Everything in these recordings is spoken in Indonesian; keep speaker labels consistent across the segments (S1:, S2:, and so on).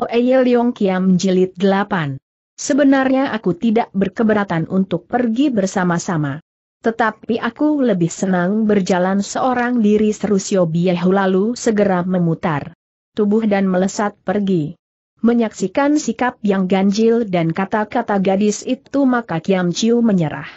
S1: Oeye Leong Kiam Jilid 8. Sebenarnya aku tidak berkeberatan untuk pergi bersama-sama. Tetapi aku lebih senang berjalan seorang diri seru Siobiehu lalu segera memutar tubuh dan melesat pergi. Menyaksikan sikap yang ganjil dan kata-kata gadis itu maka Kiam Chiu menyerah.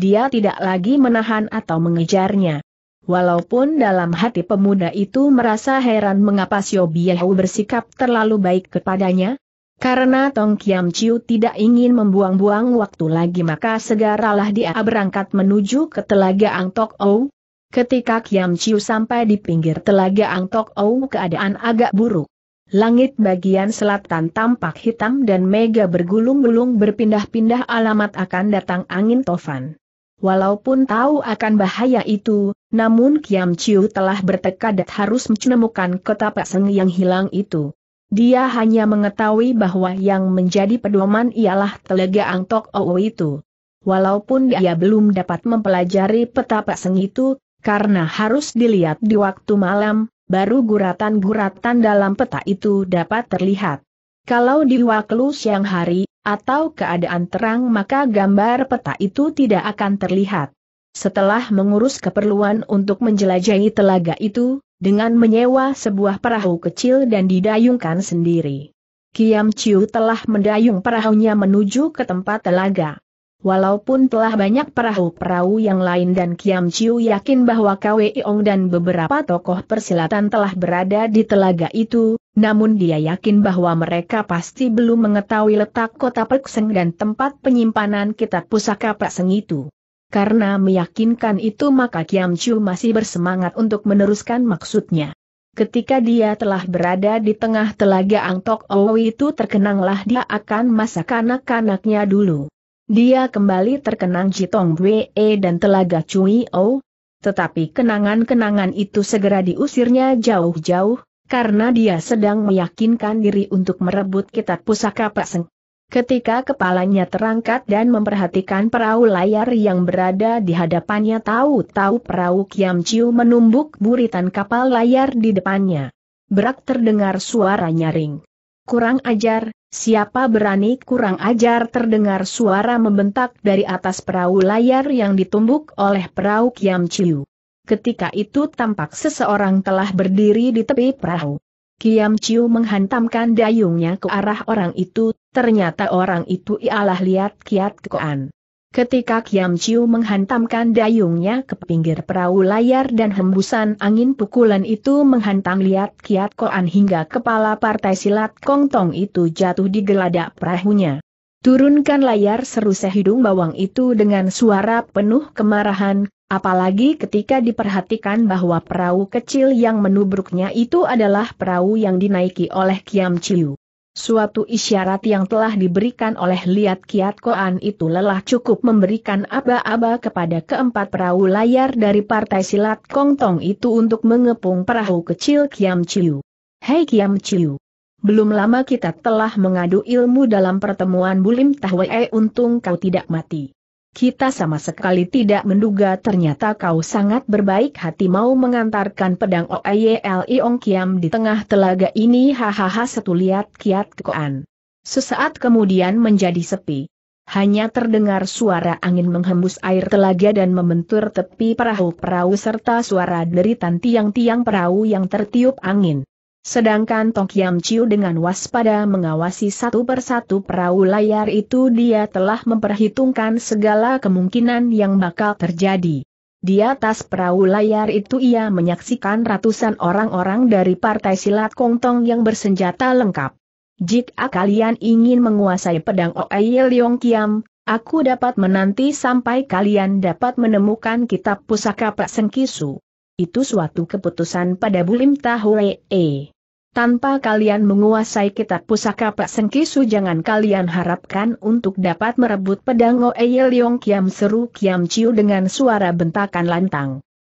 S1: Dia tidak lagi menahan atau mengejarnya. Walaupun dalam hati pemuda itu merasa heran mengapa Xiao Biao bersikap terlalu baik kepadanya, karena Tong Kiam Chiu tidak ingin membuang-buang waktu lagi maka segeralah dia berangkat menuju ke Telaga Ang Tok Ou. Ketika Kiam Chiu sampai di pinggir Telaga Ang Tok Ou keadaan agak buruk. Langit bagian selatan tampak hitam dan mega bergulung-gulung berpindah-pindah alamat akan datang angin tofan. Walaupun tahu akan bahaya itu, namun Kiam Chiu telah bertekad harus menemukan kota Pak seng yang hilang itu. Dia hanya mengetahui bahwa yang menjadi pedoman ialah telaga Ang Tok Oo itu. Walaupun dia belum dapat mempelajari peta Pak seng itu, karena harus dilihat di waktu malam, baru guratan-guratan dalam peta itu dapat terlihat. Kalau di waktu siang hari, atau keadaan terang maka gambar peta itu tidak akan terlihat. Setelah mengurus keperluan untuk menjelajahi telaga itu, dengan menyewa sebuah perahu kecil dan didayungkan sendiri. Kiam Chiu telah mendayung perahunya menuju ke tempat telaga. Walaupun telah banyak perahu-perahu yang lain dan Kiam Chiu yakin bahwa Kwe Ong dan beberapa tokoh persilatan telah berada di telaga itu, namun dia yakin bahwa mereka pasti belum mengetahui letak kota Pekseng dan tempat penyimpanan kitab pusaka Pekseng itu. Karena meyakinkan itu maka Kiam Chu masih bersemangat untuk meneruskan maksudnya. Ketika dia telah berada di tengah telaga Angtok Owi itu terkenanglah dia akan masa kanak-kanaknya dulu. Dia kembali terkenang Jitong Wee dan telaga Cui O. Tetapi kenangan-kenangan itu segera diusirnya jauh-jauh, karena dia sedang meyakinkan diri untuk merebut kitab pusaka Pak Seng. Ketika kepalanya terangkat dan memperhatikan perahu layar yang berada di hadapannya tahu-tahu perahu Kiam Chiu menumbuk buritan kapal layar di depannya. Berak terdengar suara nyaring. Kurang ajar, siapa berani kurang ajar terdengar suara membentak dari atas perahu layar yang ditumbuk oleh perahu Kiam Chiu. Ketika itu tampak seseorang telah berdiri di tepi perahu. Kiam Chiu menghantamkan dayungnya ke arah orang itu, ternyata orang itu ialah Liat Kiat Kekoan. Ketika Kiam Chiu menghantamkan dayungnya ke pinggir perahu layar dan hembusan angin pukulan itu menghantam Liat Kiat Koan hingga kepala partai silat Kong Tong itu jatuh di geladak perahunya. Turunkan layar seru sehidung bawang itu dengan suara penuh kemarahan, Apalagi ketika diperhatikan bahwa perahu kecil yang menubruknya itu adalah perahu yang dinaiki oleh Kiam Chiu. Suatu isyarat yang telah diberikan oleh Liat Kiat Koan itu lelah cukup memberikan aba-aba kepada keempat perahu layar dari partai silat Kongtong itu untuk mengepung perahu kecil Kiam Chiu. Hei Kiam Chiu! Belum lama kita telah mengadu ilmu dalam pertemuan Bulim Tahwe eh, untung kau tidak mati kita sama sekali tidak menduga ternyata kau sangat berbaik hati mau mengantarkan pedang Oeyel Iong Kiam di tengah telaga ini hahaha satu lihat kiat kekoan. Sesaat kemudian menjadi sepi. Hanya terdengar suara angin menghembus air telaga dan membentur tepi perahu-perahu serta suara dari tiang-tiang perahu yang tertiup angin. Sedangkan Tong Kiam Chiu dengan waspada mengawasi satu persatu perahu layar itu dia telah memperhitungkan segala kemungkinan yang bakal terjadi. Di atas perahu layar itu ia menyaksikan ratusan orang-orang dari partai silat Kongtong yang bersenjata lengkap. Jika kalian ingin menguasai pedang Oei Leong Kiam, aku dapat menanti sampai kalian dapat menemukan kitab pusaka Pak Sengkisu. Itu suatu keputusan pada Bulim Tahu E. Tanpa kalian menguasai kitab pusaka Pak Sengkisu jangan kalian harapkan untuk dapat merebut pedang Oeye Leong Kiam seru Kiam Chiu dengan suara bentakan lantang.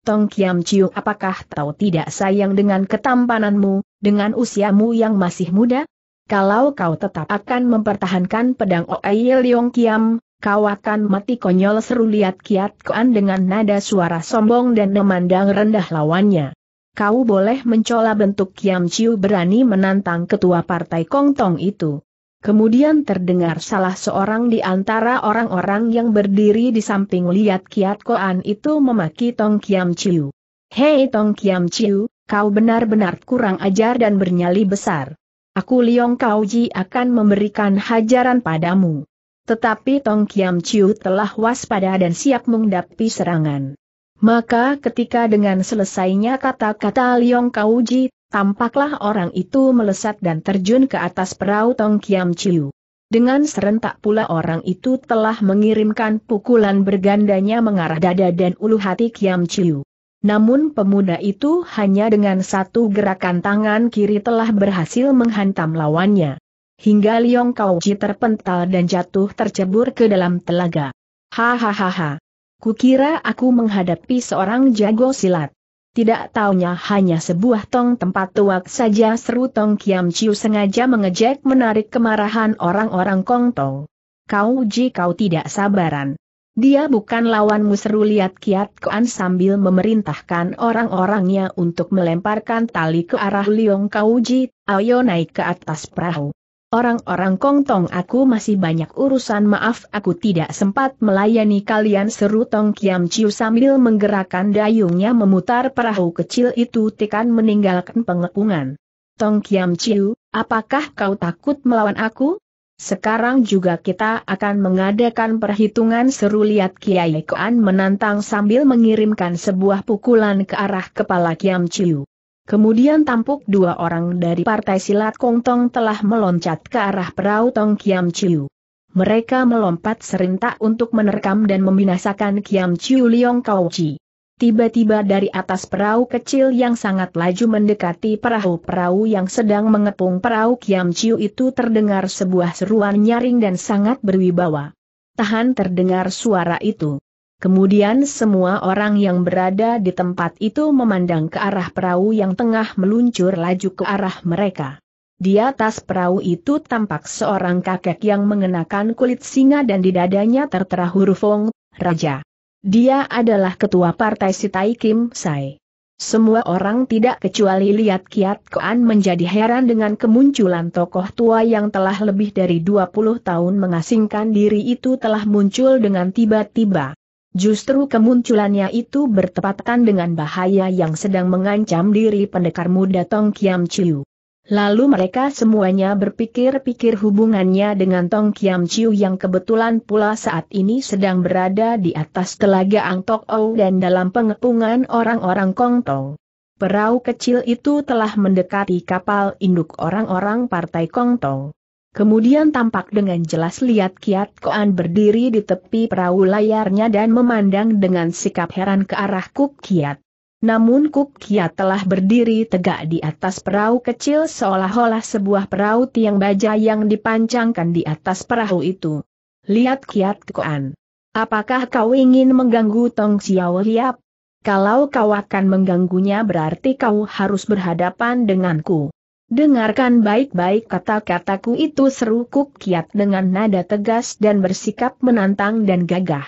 S1: Tong Kiam Chiu apakah tahu tidak sayang dengan ketampananmu, dengan usiamu yang masih muda? Kalau kau tetap akan mempertahankan pedang Oeye Leong Kiam, kau akan mati konyol seru lihat Kiat kean dengan nada suara sombong dan memandang rendah lawannya kau boleh mencola bentuk Kiam Chiu berani menantang ketua partai Kongtong itu. Kemudian terdengar salah seorang di antara orang-orang yang berdiri di samping lihat Kiat Koan itu memaki Tong Kiam Chiu. Hei Tong Kiam Chiu, kau benar-benar kurang ajar dan bernyali besar. Aku Liong Kau Ji akan memberikan hajaran padamu. Tetapi Tong Kiam Chiu telah waspada dan siap menghadapi serangan. Maka ketika dengan selesainya kata-kata Liong Kauji, tampaklah orang itu melesat dan terjun ke atas perahu Tong Kiam Chiu. Dengan serentak pula orang itu telah mengirimkan pukulan bergandanya mengarah dada dan ulu hati Kiam Chiu. Namun pemuda itu hanya dengan satu gerakan tangan kiri telah berhasil menghantam lawannya. Hingga Liong Kauji terpental dan jatuh tercebur ke dalam telaga. Hahaha. Kukira aku menghadapi seorang jago silat. Tidak taunya hanya sebuah tong tempat tuak saja seru tong Kiam Chiu sengaja mengejek menarik kemarahan orang-orang Kongto. Kau ji kau tidak sabaran. Dia bukan lawanmu seru lihat Kiat Koan sambil memerintahkan orang-orangnya untuk melemparkan tali ke arah Liong Ji. ayo naik ke atas perahu. Orang-orang kongtong aku masih banyak urusan maaf aku tidak sempat melayani kalian seru Tong Kiam Chiu sambil menggerakkan dayungnya memutar perahu kecil itu tekan meninggalkan pengepungan. Tong Kiam Chiu, apakah kau takut melawan aku? Sekarang juga kita akan mengadakan perhitungan seru lihat Kiai Koan menantang sambil mengirimkan sebuah pukulan ke arah kepala Kiam Chiu. Kemudian tampuk dua orang dari partai silat Kong Tong telah meloncat ke arah perahu Tong Kiam Chiu. Mereka melompat serentak untuk menerkam dan membinasakan Kiam Chiu Liong Kau Chi. Tiba-tiba dari atas perahu kecil yang sangat laju mendekati perahu-perahu yang sedang mengepung perahu Kiam Chiu itu terdengar sebuah seruan nyaring dan sangat berwibawa. Tahan terdengar suara itu. Kemudian semua orang yang berada di tempat itu memandang ke arah perahu yang tengah meluncur laju ke arah mereka. Di atas perahu itu tampak seorang kakek yang mengenakan kulit singa dan di dadanya tertera huruf Wong, Raja. Dia adalah ketua partai Sitai Kim Sai. Semua orang tidak kecuali lihat Kiat Koan menjadi heran dengan kemunculan tokoh tua yang telah lebih dari 20 tahun mengasingkan diri itu telah muncul dengan tiba-tiba. Justru kemunculannya itu bertepatan dengan bahaya yang sedang mengancam diri pendekar muda Tong Kiam Chiu. Lalu mereka semuanya berpikir-pikir hubungannya dengan Tong Kiam Chiu yang kebetulan pula saat ini sedang berada di atas telaga Ang Tok Ou dan dalam pengepungan orang-orang Kong Tong. Perahu kecil itu telah mendekati kapal induk orang-orang partai Kong Tong. Kemudian tampak dengan jelas lihat Kiat Koan berdiri di tepi perahu layarnya dan memandang dengan sikap heran ke arah Kuk Kiat. Namun Kuk Kiat telah berdiri tegak di atas perahu kecil seolah-olah sebuah perahu tiang baja yang dipancangkan di atas perahu itu. Lihat Kiat Koan. Apakah kau ingin mengganggu Tong Xiao Liap? Kalau kau akan mengganggunya berarti kau harus berhadapan denganku. Dengarkan baik-baik kata-kataku itu seru Kuk Kiat dengan nada tegas dan bersikap menantang dan gagah.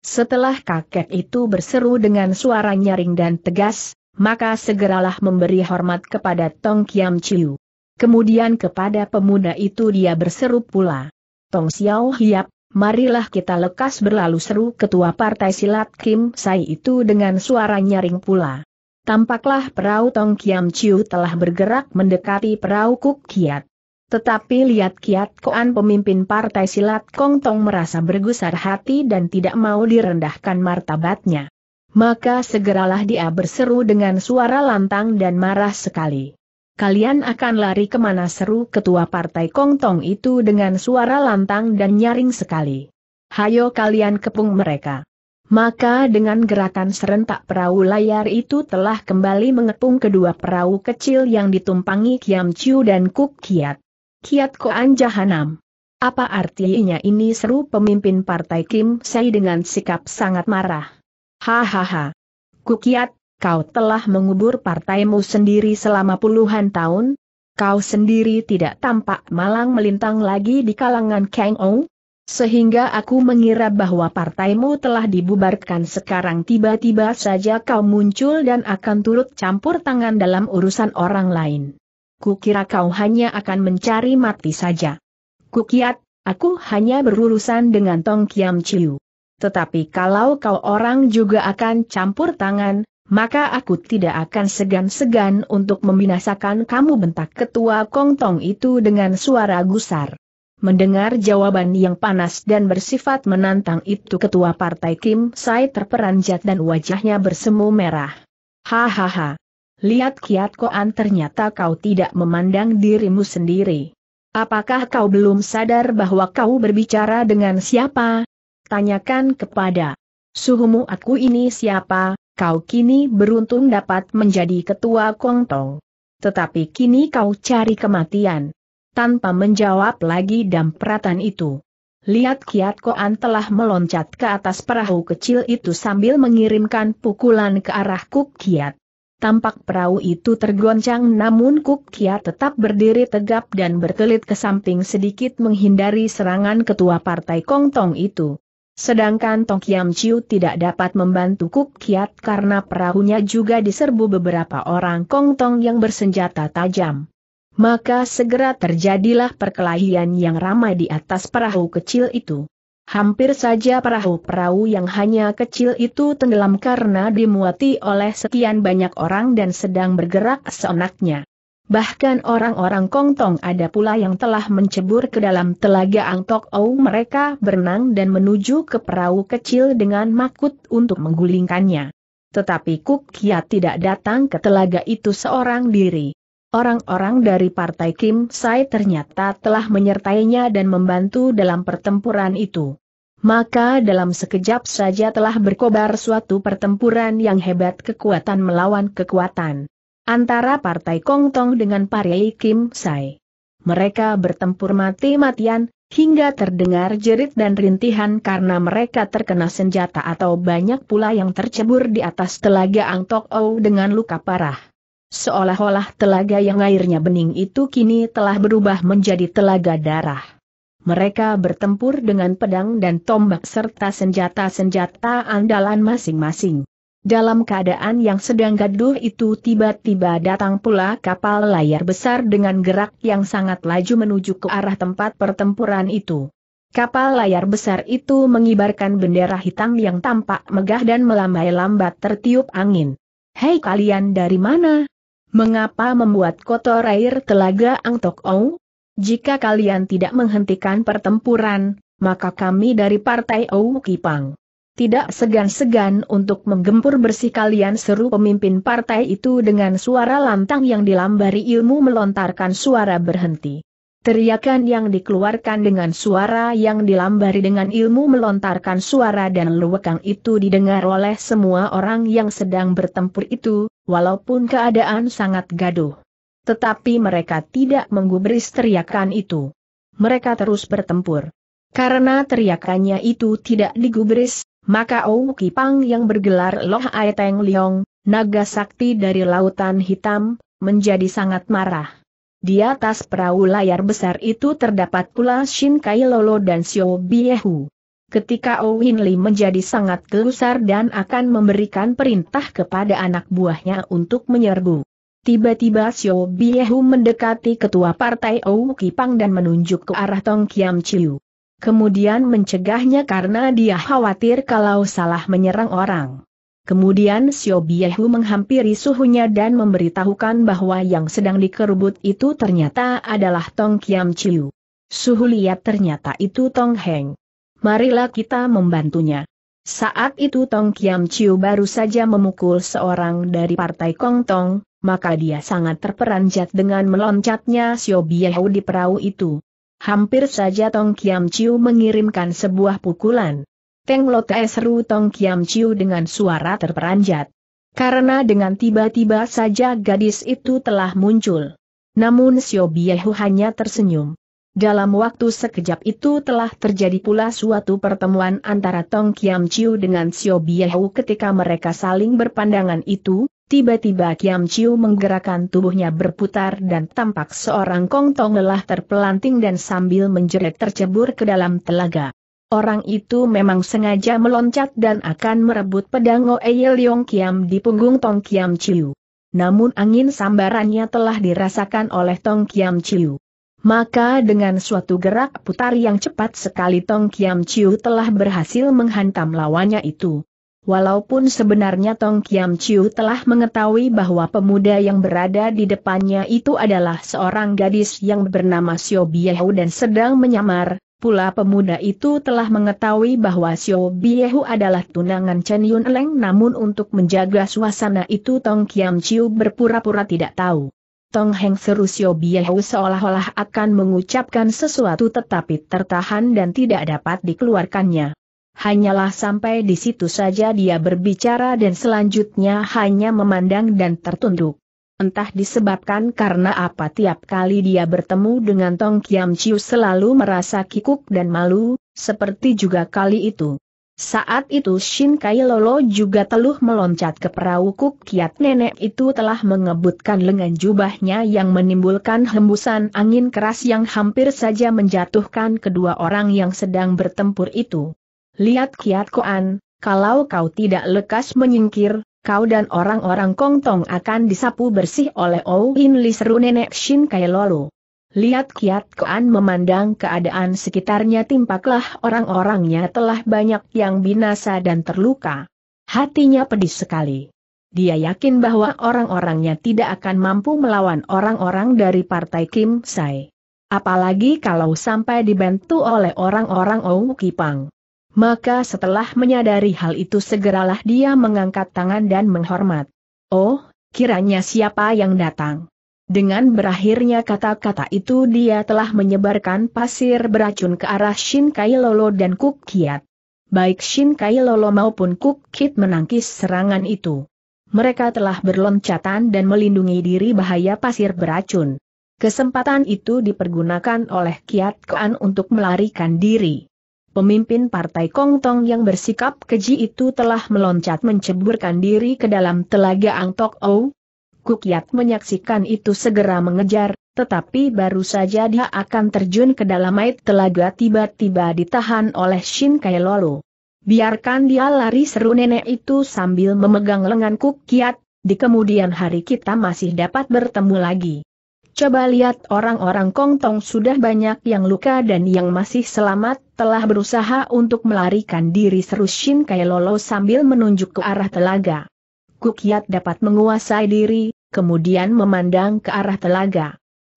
S1: Setelah kakek itu berseru dengan suara nyaring dan tegas, maka segeralah memberi hormat kepada Tong Kiam Chiu. Kemudian kepada pemuda itu dia berseru pula. Tong Xiao Hiap, marilah kita lekas berlalu seru ketua partai silat Kim Sai itu dengan suara nyaring pula. Tampaklah perahu Tong Kiam Chiu telah bergerak mendekati perahu Kuk Kiat. Tetapi lihat Kiat Koan pemimpin partai silat Kong Tong merasa bergusar hati dan tidak mau direndahkan martabatnya. Maka segeralah dia berseru dengan suara lantang dan marah sekali. Kalian akan lari kemana seru ketua partai Kong Tong itu dengan suara lantang dan nyaring sekali. Hayo kalian kepung mereka. Maka dengan gerakan serentak perahu layar itu telah kembali mengepung kedua perahu kecil yang ditumpangi Kiam Chiu dan Kuk Kiat. Kiat Koan Jahanam. Apa artinya ini seru pemimpin partai Kim Sei dengan sikap sangat marah. Hahaha. Kuk Kiat, kau telah mengubur partaimu sendiri selama puluhan tahun? Kau sendiri tidak tampak malang melintang lagi di kalangan Kang Ong? Sehingga aku mengira bahwa partaimu telah dibubarkan sekarang tiba-tiba saja kau muncul dan akan turut campur tangan dalam urusan orang lain. Kukira kau hanya akan mencari mati saja. Kukiat, aku hanya berurusan dengan Tong Kiam Chiu. Tetapi kalau kau orang juga akan campur tangan, maka aku tidak akan segan-segan untuk membinasakan kamu bentak ketua Kongtong itu dengan suara gusar. Mendengar jawaban yang panas dan bersifat menantang itu ketua partai Kim Sai terperanjat dan wajahnya bersemu merah. Hahaha. Lihat kiat koan ternyata kau tidak memandang dirimu sendiri. Apakah kau belum sadar bahwa kau berbicara dengan siapa? Tanyakan kepada suhumu aku ini siapa, kau kini beruntung dapat menjadi ketua Kongtong. Tetapi kini kau cari kematian tanpa menjawab lagi dampratan itu. Lihat Kiat Koan telah meloncat ke atas perahu kecil itu sambil mengirimkan pukulan ke arah Kuk Kiat. Tampak perahu itu tergoncang namun Kuk Kiat tetap berdiri tegap dan berkelit ke samping sedikit menghindari serangan ketua partai Kongtong itu. Sedangkan Tong Kiam Chiu tidak dapat membantu Kuk Kiat karena perahunya juga diserbu beberapa orang Kongtong yang bersenjata tajam maka segera terjadilah perkelahian yang ramai di atas perahu kecil itu. Hampir saja perahu-perahu yang hanya kecil itu tenggelam karena dimuati oleh sekian banyak orang dan sedang bergerak seenaknya. Bahkan orang-orang kongtong ada pula yang telah mencebur ke dalam telaga Angtok Ou mereka berenang dan menuju ke perahu kecil dengan makut untuk menggulingkannya. Tetapi Kia tidak datang ke telaga itu seorang diri. Orang-orang dari partai Kim Sai ternyata telah menyertainya dan membantu dalam pertempuran itu. Maka dalam sekejap saja telah berkobar suatu pertempuran yang hebat kekuatan melawan kekuatan. Antara partai Kongtong dengan partai Kim Sai. Mereka bertempur mati-matian, hingga terdengar jerit dan rintihan karena mereka terkena senjata atau banyak pula yang tercebur di atas telaga Ang Tok Ou dengan luka parah. Seolah-olah telaga yang airnya bening itu kini telah berubah menjadi telaga darah. Mereka bertempur dengan pedang dan tombak serta senjata-senjata andalan masing-masing. Dalam keadaan yang sedang gaduh itu tiba-tiba datang pula kapal layar besar dengan gerak yang sangat laju menuju ke arah tempat pertempuran itu. Kapal layar besar itu mengibarkan bendera hitam yang tampak megah dan melambai lambat tertiup angin. Hei kalian dari mana? Mengapa membuat kotor air telaga Angtok Ou? Jika kalian tidak menghentikan pertempuran, maka kami dari Partai Ou Kipang tidak segan-segan untuk menggempur bersih kalian seru pemimpin partai itu dengan suara lantang yang dilambari ilmu melontarkan suara berhenti. Teriakan yang dikeluarkan dengan suara yang dilambari dengan ilmu melontarkan suara dan luwakang itu didengar oleh semua orang yang sedang bertempur itu, walaupun keadaan sangat gaduh. Tetapi mereka tidak menggubris teriakan itu. Mereka terus bertempur. Karena teriakannya itu tidak digubris, maka Ou Kipang yang bergelar Loh Aeteng Liong, naga sakti dari Lautan Hitam, menjadi sangat marah. Di atas perahu layar besar itu terdapat pula Shin Kai Lolo dan Xiao Biehu ketika Owen Lee menjadi sangat gelusar dan akan memberikan perintah kepada anak buahnya untuk menyerbu. Tiba-tiba Xiao Biehu mendekati ketua partai Ou Kipang dan menunjuk ke arah Tong Kiam Chiu. Kemudian mencegahnya karena dia khawatir kalau salah menyerang orang. Kemudian Xiao Biehu menghampiri suhunya dan memberitahukan bahwa yang sedang dikerubut itu ternyata adalah Tong Kiam Chiu. Suhu lihat ternyata itu Tong Heng marilah kita membantunya. Saat itu Tong Kiam Chiu baru saja memukul seorang dari partai Kong Tong, maka dia sangat terperanjat dengan meloncatnya Xiao Biao di perahu itu. Hampir saja Tong Kiam Chiu mengirimkan sebuah pukulan. Teng Lote seru Tong Kiam Chiu dengan suara terperanjat. Karena dengan tiba-tiba saja gadis itu telah muncul. Namun Xiao Biao hanya tersenyum. Dalam waktu sekejap itu telah terjadi pula suatu pertemuan antara Tong Kiam Chiu dengan Xiao Biao ketika mereka saling berpandangan itu, tiba-tiba Kiam Chiu menggerakkan tubuhnya berputar dan tampak seorang Kong Tong lelah terpelanting dan sambil menjerit tercebur ke dalam telaga. Orang itu memang sengaja meloncat dan akan merebut pedang Ye Leong Kiam di punggung Tong Kiam Chiu. Namun angin sambarannya telah dirasakan oleh Tong Kiam Chiu. Maka dengan suatu gerak putar yang cepat sekali Tong Kiam Chiu telah berhasil menghantam lawannya itu. Walaupun sebenarnya Tong Kiam Chiu telah mengetahui bahwa pemuda yang berada di depannya itu adalah seorang gadis yang bernama Xiao Biehu dan sedang menyamar, pula pemuda itu telah mengetahui bahwa Xiao Biehu adalah tunangan Chen Yun Leng namun untuk menjaga suasana itu Tong Kiam Chiu berpura-pura tidak tahu. Tong Heng seru Sio seolah-olah akan mengucapkan sesuatu tetapi tertahan dan tidak dapat dikeluarkannya. Hanyalah sampai di situ saja dia berbicara dan selanjutnya hanya memandang dan tertunduk. Entah disebabkan karena apa tiap kali dia bertemu dengan Tong Kiam Chiu selalu merasa kikuk dan malu, seperti juga kali itu. Saat itu Shin Kai Lolo juga teluh meloncat ke perahu Kuk Kiat nenek itu telah mengebutkan lengan jubahnya yang menimbulkan hembusan angin keras yang hampir saja menjatuhkan kedua orang yang sedang bertempur itu. Lihat Kiat Koan, kalau kau tidak lekas menyingkir, kau dan orang-orang Kongtong akan disapu bersih oleh Ouin Li seru nenek Shin Kai Lolo. Lihat Kiat Koan memandang keadaan sekitarnya timpaklah orang-orangnya telah banyak yang binasa dan terluka. Hatinya pedih sekali. Dia yakin bahwa orang-orangnya tidak akan mampu melawan orang-orang dari partai Kim Sai. Apalagi kalau sampai dibantu oleh orang-orang Ong Kipang. Maka setelah menyadari hal itu segeralah dia mengangkat tangan dan menghormat. Oh, kiranya siapa yang datang? Dengan berakhirnya kata-kata itu dia telah menyebarkan pasir beracun ke arah Shin Kai Lolo dan Kuk Kiat. Baik Shin Kai Lolo maupun Kuk Kit menangkis serangan itu. Mereka telah berloncatan dan melindungi diri bahaya pasir beracun. Kesempatan itu dipergunakan oleh Kiat Koan untuk melarikan diri. Pemimpin partai Kong Tong yang bersikap keji itu telah meloncat menceburkan diri ke dalam telaga Tok Ou, Kukiat menyaksikan itu segera mengejar, tetapi baru saja dia akan terjun ke dalam air telaga tiba-tiba ditahan oleh Shin Kailolo. Biarkan dia lari seru nenek itu sambil memegang lengan Kukiat, di kemudian hari kita masih dapat bertemu lagi. Coba lihat orang-orang Kongtong sudah banyak yang luka dan yang masih selamat telah berusaha untuk melarikan diri seru Shin Kailolo sambil menunjuk ke arah telaga. Kukiat dapat menguasai diri, kemudian memandang ke arah telaga.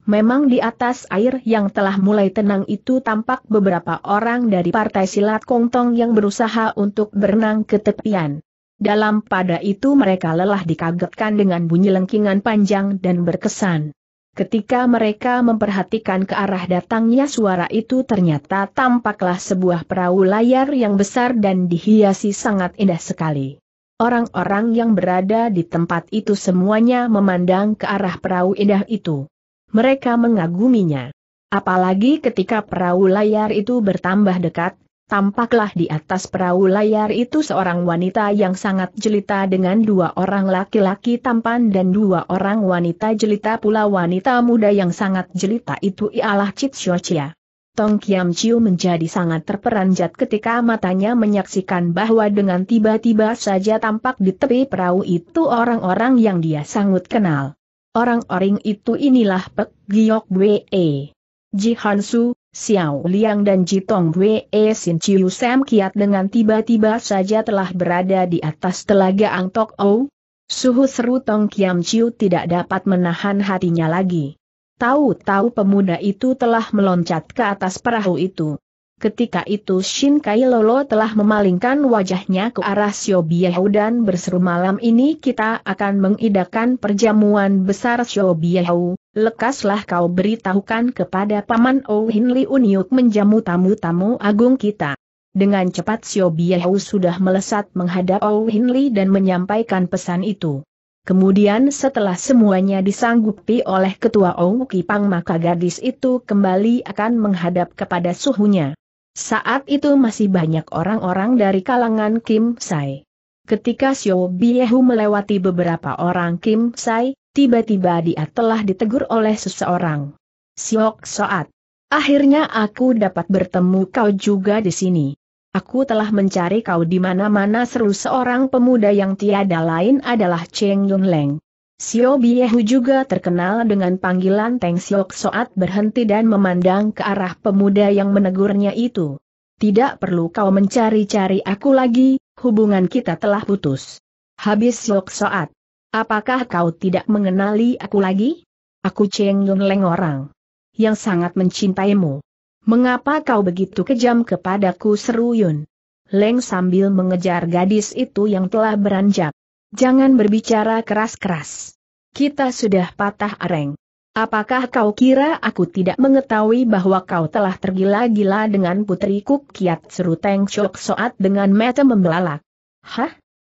S1: Memang di atas air yang telah mulai tenang itu tampak beberapa orang dari partai silat Kongtong yang berusaha untuk berenang ke tepian. Dalam pada itu mereka lelah dikagetkan dengan bunyi lengkingan panjang dan berkesan. Ketika mereka memperhatikan ke arah datangnya suara itu ternyata tampaklah sebuah perahu layar yang besar dan dihiasi sangat indah sekali. Orang-orang yang berada di tempat itu semuanya memandang ke arah perahu indah itu. Mereka mengaguminya. Apalagi ketika perahu layar itu bertambah dekat, tampaklah di atas perahu layar itu seorang wanita yang sangat jelita dengan dua orang laki-laki tampan dan dua orang wanita jelita pula wanita muda yang sangat jelita itu ialah Chit Shochia. Tong Kiam Chiu menjadi sangat terperanjat ketika matanya menyaksikan bahwa dengan tiba-tiba saja tampak di tepi perahu itu orang-orang yang dia sangat kenal. Orang-orang itu inilah Pek Giok Wee, e. Ji Hansu, Xiao Liang dan Ji Tong Wee Sin e Chiu Sam Kiat dengan tiba-tiba saja telah berada di atas telaga Ang Tok Ou. Suhu seru Tong Kiam Chiu tidak dapat menahan hatinya lagi. Tahu-tahu pemuda itu telah meloncat ke atas perahu itu. Ketika itu Shin Kai Lolo telah memalingkan wajahnya ke arah Biao dan berseru malam ini kita akan mengidakan perjamuan besar Biao. lekaslah kau beritahukan kepada Paman Ohin Li Unyuk menjamu tamu-tamu agung kita. Dengan cepat Biao sudah melesat menghadap Ohin Li dan menyampaikan pesan itu. Kemudian setelah semuanya disanggupi oleh ketua Ong Kipang maka gadis itu kembali akan menghadap kepada suhunya. Saat itu masih banyak orang-orang dari kalangan Kim Sai. Ketika Xiao Biehu melewati beberapa orang Kim Sai, tiba-tiba dia telah ditegur oleh seseorang. Siok Soat. Akhirnya aku dapat bertemu kau juga di sini. Aku telah mencari kau di mana-mana seru seorang pemuda yang tiada lain adalah Cheng Yun Leng. Xiao Biehu juga terkenal dengan panggilan Teng Siok Soat berhenti dan memandang ke arah pemuda yang menegurnya itu. Tidak perlu kau mencari-cari aku lagi, hubungan kita telah putus. Habis Siok Soat. Apakah kau tidak mengenali aku lagi? Aku Cheng Yun Leng orang yang sangat mencintaimu. Mengapa kau begitu kejam kepadaku seru Yun? Leng sambil mengejar gadis itu yang telah beranjak. Jangan berbicara keras-keras. Kita sudah patah areng. Apakah kau kira aku tidak mengetahui bahwa kau telah tergila-gila dengan putri Kiat seru Teng Chok Soat dengan mata membelalak? Hah?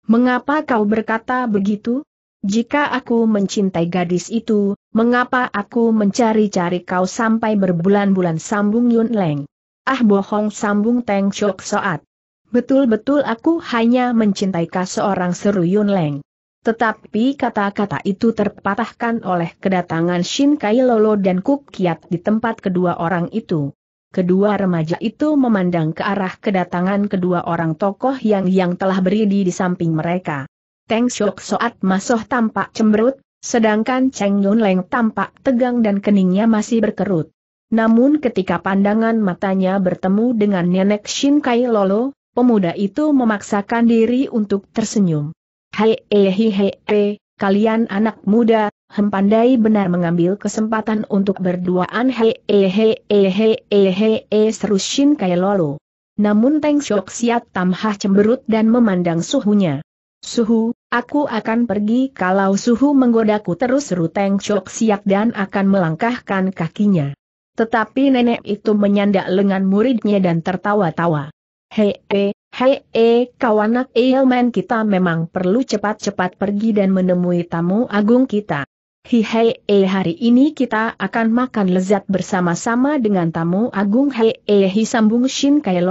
S1: Mengapa kau berkata begitu? Jika aku mencintai gadis itu, mengapa aku mencari-cari kau sampai berbulan-bulan sambung Yun Leng? Ah bohong sambung Teng Chok Soat. Betul-betul aku hanya mencintai kau seorang seru Yun Leng. Tetapi kata-kata itu terpatahkan oleh kedatangan Shin Kai Lolo dan Kuk Kiat di tempat kedua orang itu. Kedua remaja itu memandang ke arah kedatangan kedua orang tokoh yang yang telah berdiri di samping mereka. Teng Shok Soat Masoh tampak cemberut Sedangkan Cheng Yun Leng tampak tegang dan keningnya masih berkerut. Namun ketika pandangan matanya bertemu dengan nenek Shin Kai Lolo, pemuda itu memaksakan diri untuk tersenyum. Hei eh, hei hei eh, he, kalian anak muda, hempandai benar mengambil kesempatan untuk berduaan hei eh, hei hei hei hei hei seru Shin Kai Lolo. Namun Teng Shok Siat Tamhah cemberut dan memandang suhunya. Suhu, aku akan pergi kalau Suhu menggodaku terus Ruteng Chok siap dan akan melangkahkan kakinya. Tetapi nenek itu menyandak lengan muridnya dan tertawa-tawa. Hei, hei, Hei, e, kawanak Ailman kita memang perlu cepat-cepat pergi dan menemui tamu agung kita. hei, he, hari ini kita akan makan lezat bersama-sama dengan tamu agung Hei, hei, he, sambung Shin Kai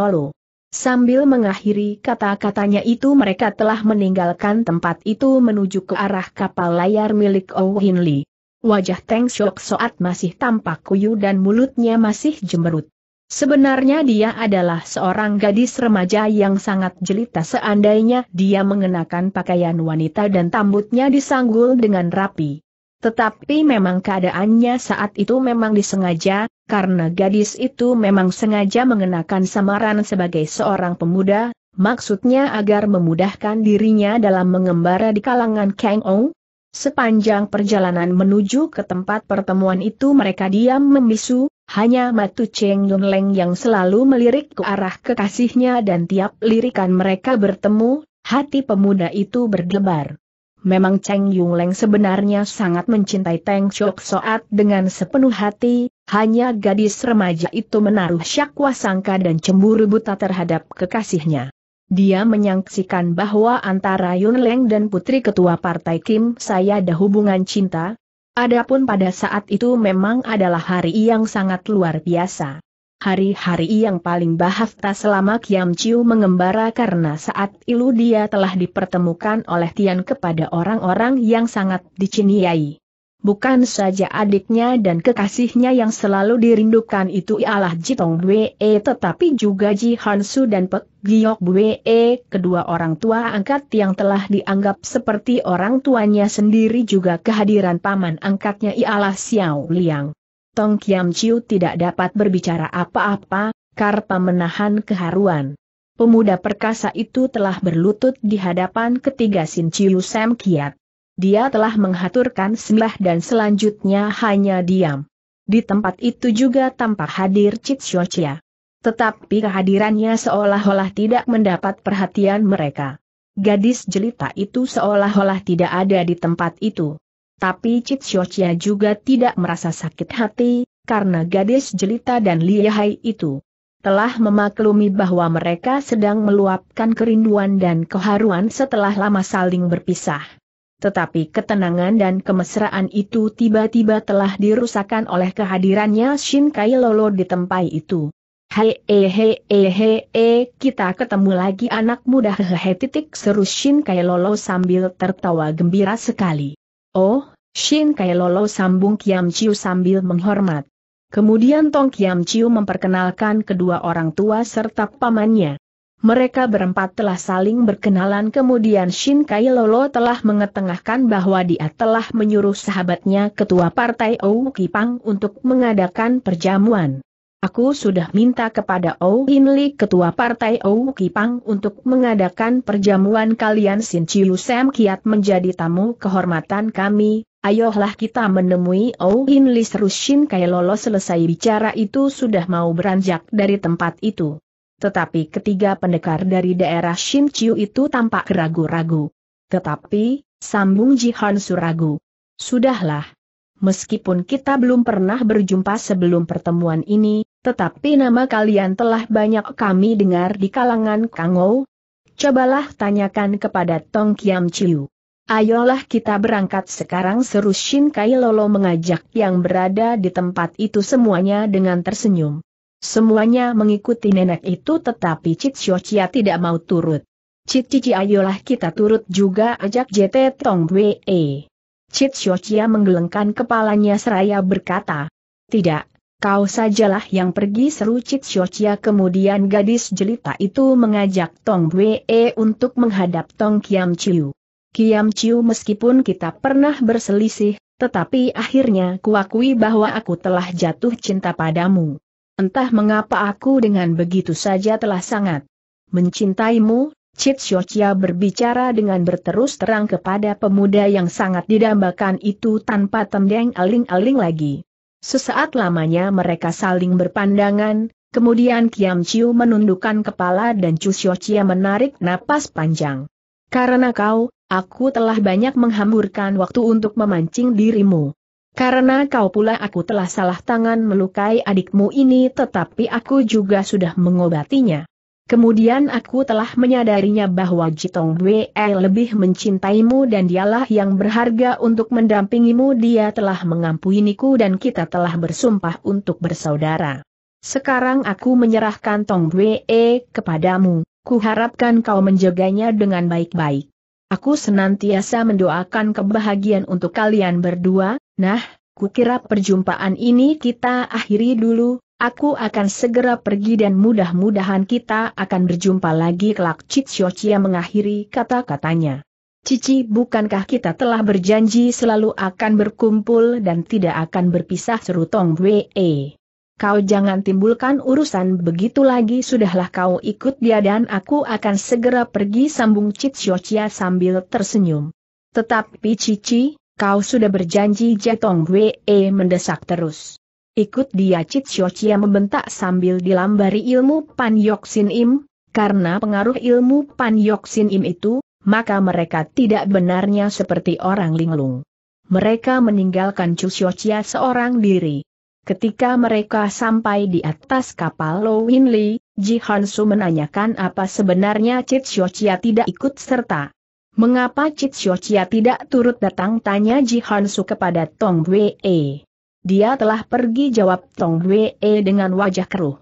S1: Sambil mengakhiri kata-katanya itu mereka telah meninggalkan tempat itu menuju ke arah kapal layar milik Oh Li. Wajah Teng Shok Soat masih tampak kuyu dan mulutnya masih jemberut. Sebenarnya dia adalah seorang gadis remaja yang sangat jelita seandainya dia mengenakan pakaian wanita dan tambutnya disanggul dengan rapi. Tetapi memang keadaannya saat itu memang disengaja, karena gadis itu memang sengaja mengenakan samaran sebagai seorang pemuda, maksudnya agar memudahkan dirinya dalam mengembara di kalangan Kang Ong. Sepanjang perjalanan menuju ke tempat pertemuan itu mereka diam membisu, hanya Matu Cheng Yun Leng yang selalu melirik ke arah kekasihnya dan tiap lirikan mereka bertemu, hati pemuda itu berdebar. Memang Cheng Yung Leng sebenarnya sangat mencintai Teng Chok Soat dengan sepenuh hati, hanya gadis remaja itu menaruh syakwa sangka dan cemburu buta terhadap kekasihnya. Dia menyaksikan bahwa antara Yun Leng dan putri ketua partai Kim saya ada hubungan cinta, adapun pada saat itu memang adalah hari yang sangat luar biasa hari-hari yang paling bahagia selama Kiam Chiu mengembara karena saat itu dia telah dipertemukan oleh Tian kepada orang-orang yang sangat diciniai. Bukan saja adiknya dan kekasihnya yang selalu dirindukan itu ialah Jitong Wee tetapi juga Ji Hansu dan Pek Giok Wee, kedua orang tua angkat yang telah dianggap seperti orang tuanya sendiri juga kehadiran paman angkatnya ialah Xiao Liang. Tong Kiam Chiu tidak dapat berbicara apa-apa, karena menahan keharuan. Pemuda perkasa itu telah berlutut di hadapan ketiga Sin Chiu Sam Kiat. Dia telah menghaturkan sembah dan selanjutnya hanya diam. Di tempat itu juga tampak hadir Chit Chia. Tetapi kehadirannya seolah-olah tidak mendapat perhatian mereka. Gadis jelita itu seolah-olah tidak ada di tempat itu. Tapi Chitsochia juga tidak merasa sakit hati, karena gadis jelita dan lihai itu telah memaklumi bahwa mereka sedang meluapkan kerinduan dan keharuan setelah lama saling berpisah. Tetapi ketenangan dan kemesraan itu tiba-tiba telah dirusakkan oleh kehadirannya Shin Kai Lolo di tempat itu. Hei he he he he, kita ketemu lagi anak muda hehehe titik seru Shin Kai Lolo sambil tertawa gembira sekali. Oh, Shin Kai Lolo sambung Kiam Chiu sambil menghormat. Kemudian Tong Kiam Chiu memperkenalkan kedua orang tua serta pamannya. Mereka berempat telah saling berkenalan kemudian Shin Kai Lolo telah mengetengahkan bahwa dia telah menyuruh sahabatnya ketua partai Ou Kipang untuk mengadakan perjamuan. Aku sudah minta kepada Ou In Li ketua partai Ou Kipang untuk mengadakan perjamuan kalian Shin Chiu Sam Kiat menjadi tamu kehormatan kami, Ayolah kita menemui Oh In Li Shin Kai Lolo selesai bicara itu sudah mau beranjak dari tempat itu. Tetapi ketiga pendekar dari daerah Shin Chiu itu tampak ragu-ragu. Tetapi, sambung Jihan Suragu. Sudahlah. Meskipun kita belum pernah berjumpa sebelum pertemuan ini, tetapi nama kalian telah banyak kami dengar di kalangan Kangou. Cobalah tanyakan kepada Tong Kiam Chiu. Ayolah kita berangkat sekarang seru Shin Kai Lolo mengajak yang berada di tempat itu semuanya dengan tersenyum. Semuanya mengikuti nenek itu tetapi Cit Siocia tidak mau turut. Cik Cici ayolah kita turut juga ajak JT Tong Wee. Cit Siocia menggelengkan kepalanya seraya berkata, Tidak, kau sajalah yang pergi seru Cit Siocia kemudian gadis jelita itu mengajak Tong Wee untuk menghadap Tong Kiam Chiu. Kiam Chiu meskipun kita pernah berselisih, tetapi akhirnya kuakui bahwa aku telah jatuh cinta padamu. Entah mengapa aku dengan begitu saja telah sangat mencintaimu, Chit Shochia berbicara dengan berterus terang kepada pemuda yang sangat didambakan itu tanpa tendeng aling-aling lagi. Sesaat lamanya mereka saling berpandangan, kemudian Kiam Chiu menundukkan kepala dan Chu Shochia menarik napas panjang. Karena kau, Aku telah banyak menghamburkan waktu untuk memancing dirimu. Karena kau pula aku telah salah tangan melukai adikmu ini tetapi aku juga sudah mengobatinya. Kemudian aku telah menyadarinya bahwa Jitong Wei lebih mencintaimu dan dialah yang berharga untuk mendampingimu dia telah mengampuniku dan kita telah bersumpah untuk bersaudara. Sekarang aku menyerahkan Tong Wei kepadamu, kuharapkan kau menjaganya dengan baik-baik. Aku senantiasa mendoakan kebahagiaan untuk kalian berdua, nah, kukira perjumpaan ini kita akhiri dulu, aku akan segera pergi dan mudah-mudahan kita akan berjumpa lagi kelak Cik Xiochia mengakhiri kata-katanya. Cici bukankah kita telah berjanji selalu akan berkumpul dan tidak akan berpisah seru Tong Wei? kau jangan timbulkan urusan begitu lagi sudahlah kau ikut dia dan aku akan segera pergi sambung Chitsiochia sambil tersenyum. Tetapi Cici, kau sudah berjanji Jetong Wee mendesak terus. Ikut dia Chitsiochia membentak sambil dilambari ilmu Pan Yoxin Im, karena pengaruh ilmu Pan Yoxin Im itu, maka mereka tidak benarnya seperti orang linglung. Mereka meninggalkan Chitsiochia seorang diri. Ketika mereka sampai di atas kapal Lo Win Lee, Ji Han Su menanyakan apa sebenarnya Chit Shio Chia tidak ikut serta. Mengapa Chit Shio Chia tidak turut datang tanya Ji Han Su kepada Tong Wei. E. Dia telah pergi jawab Tong Wei e dengan wajah keruh.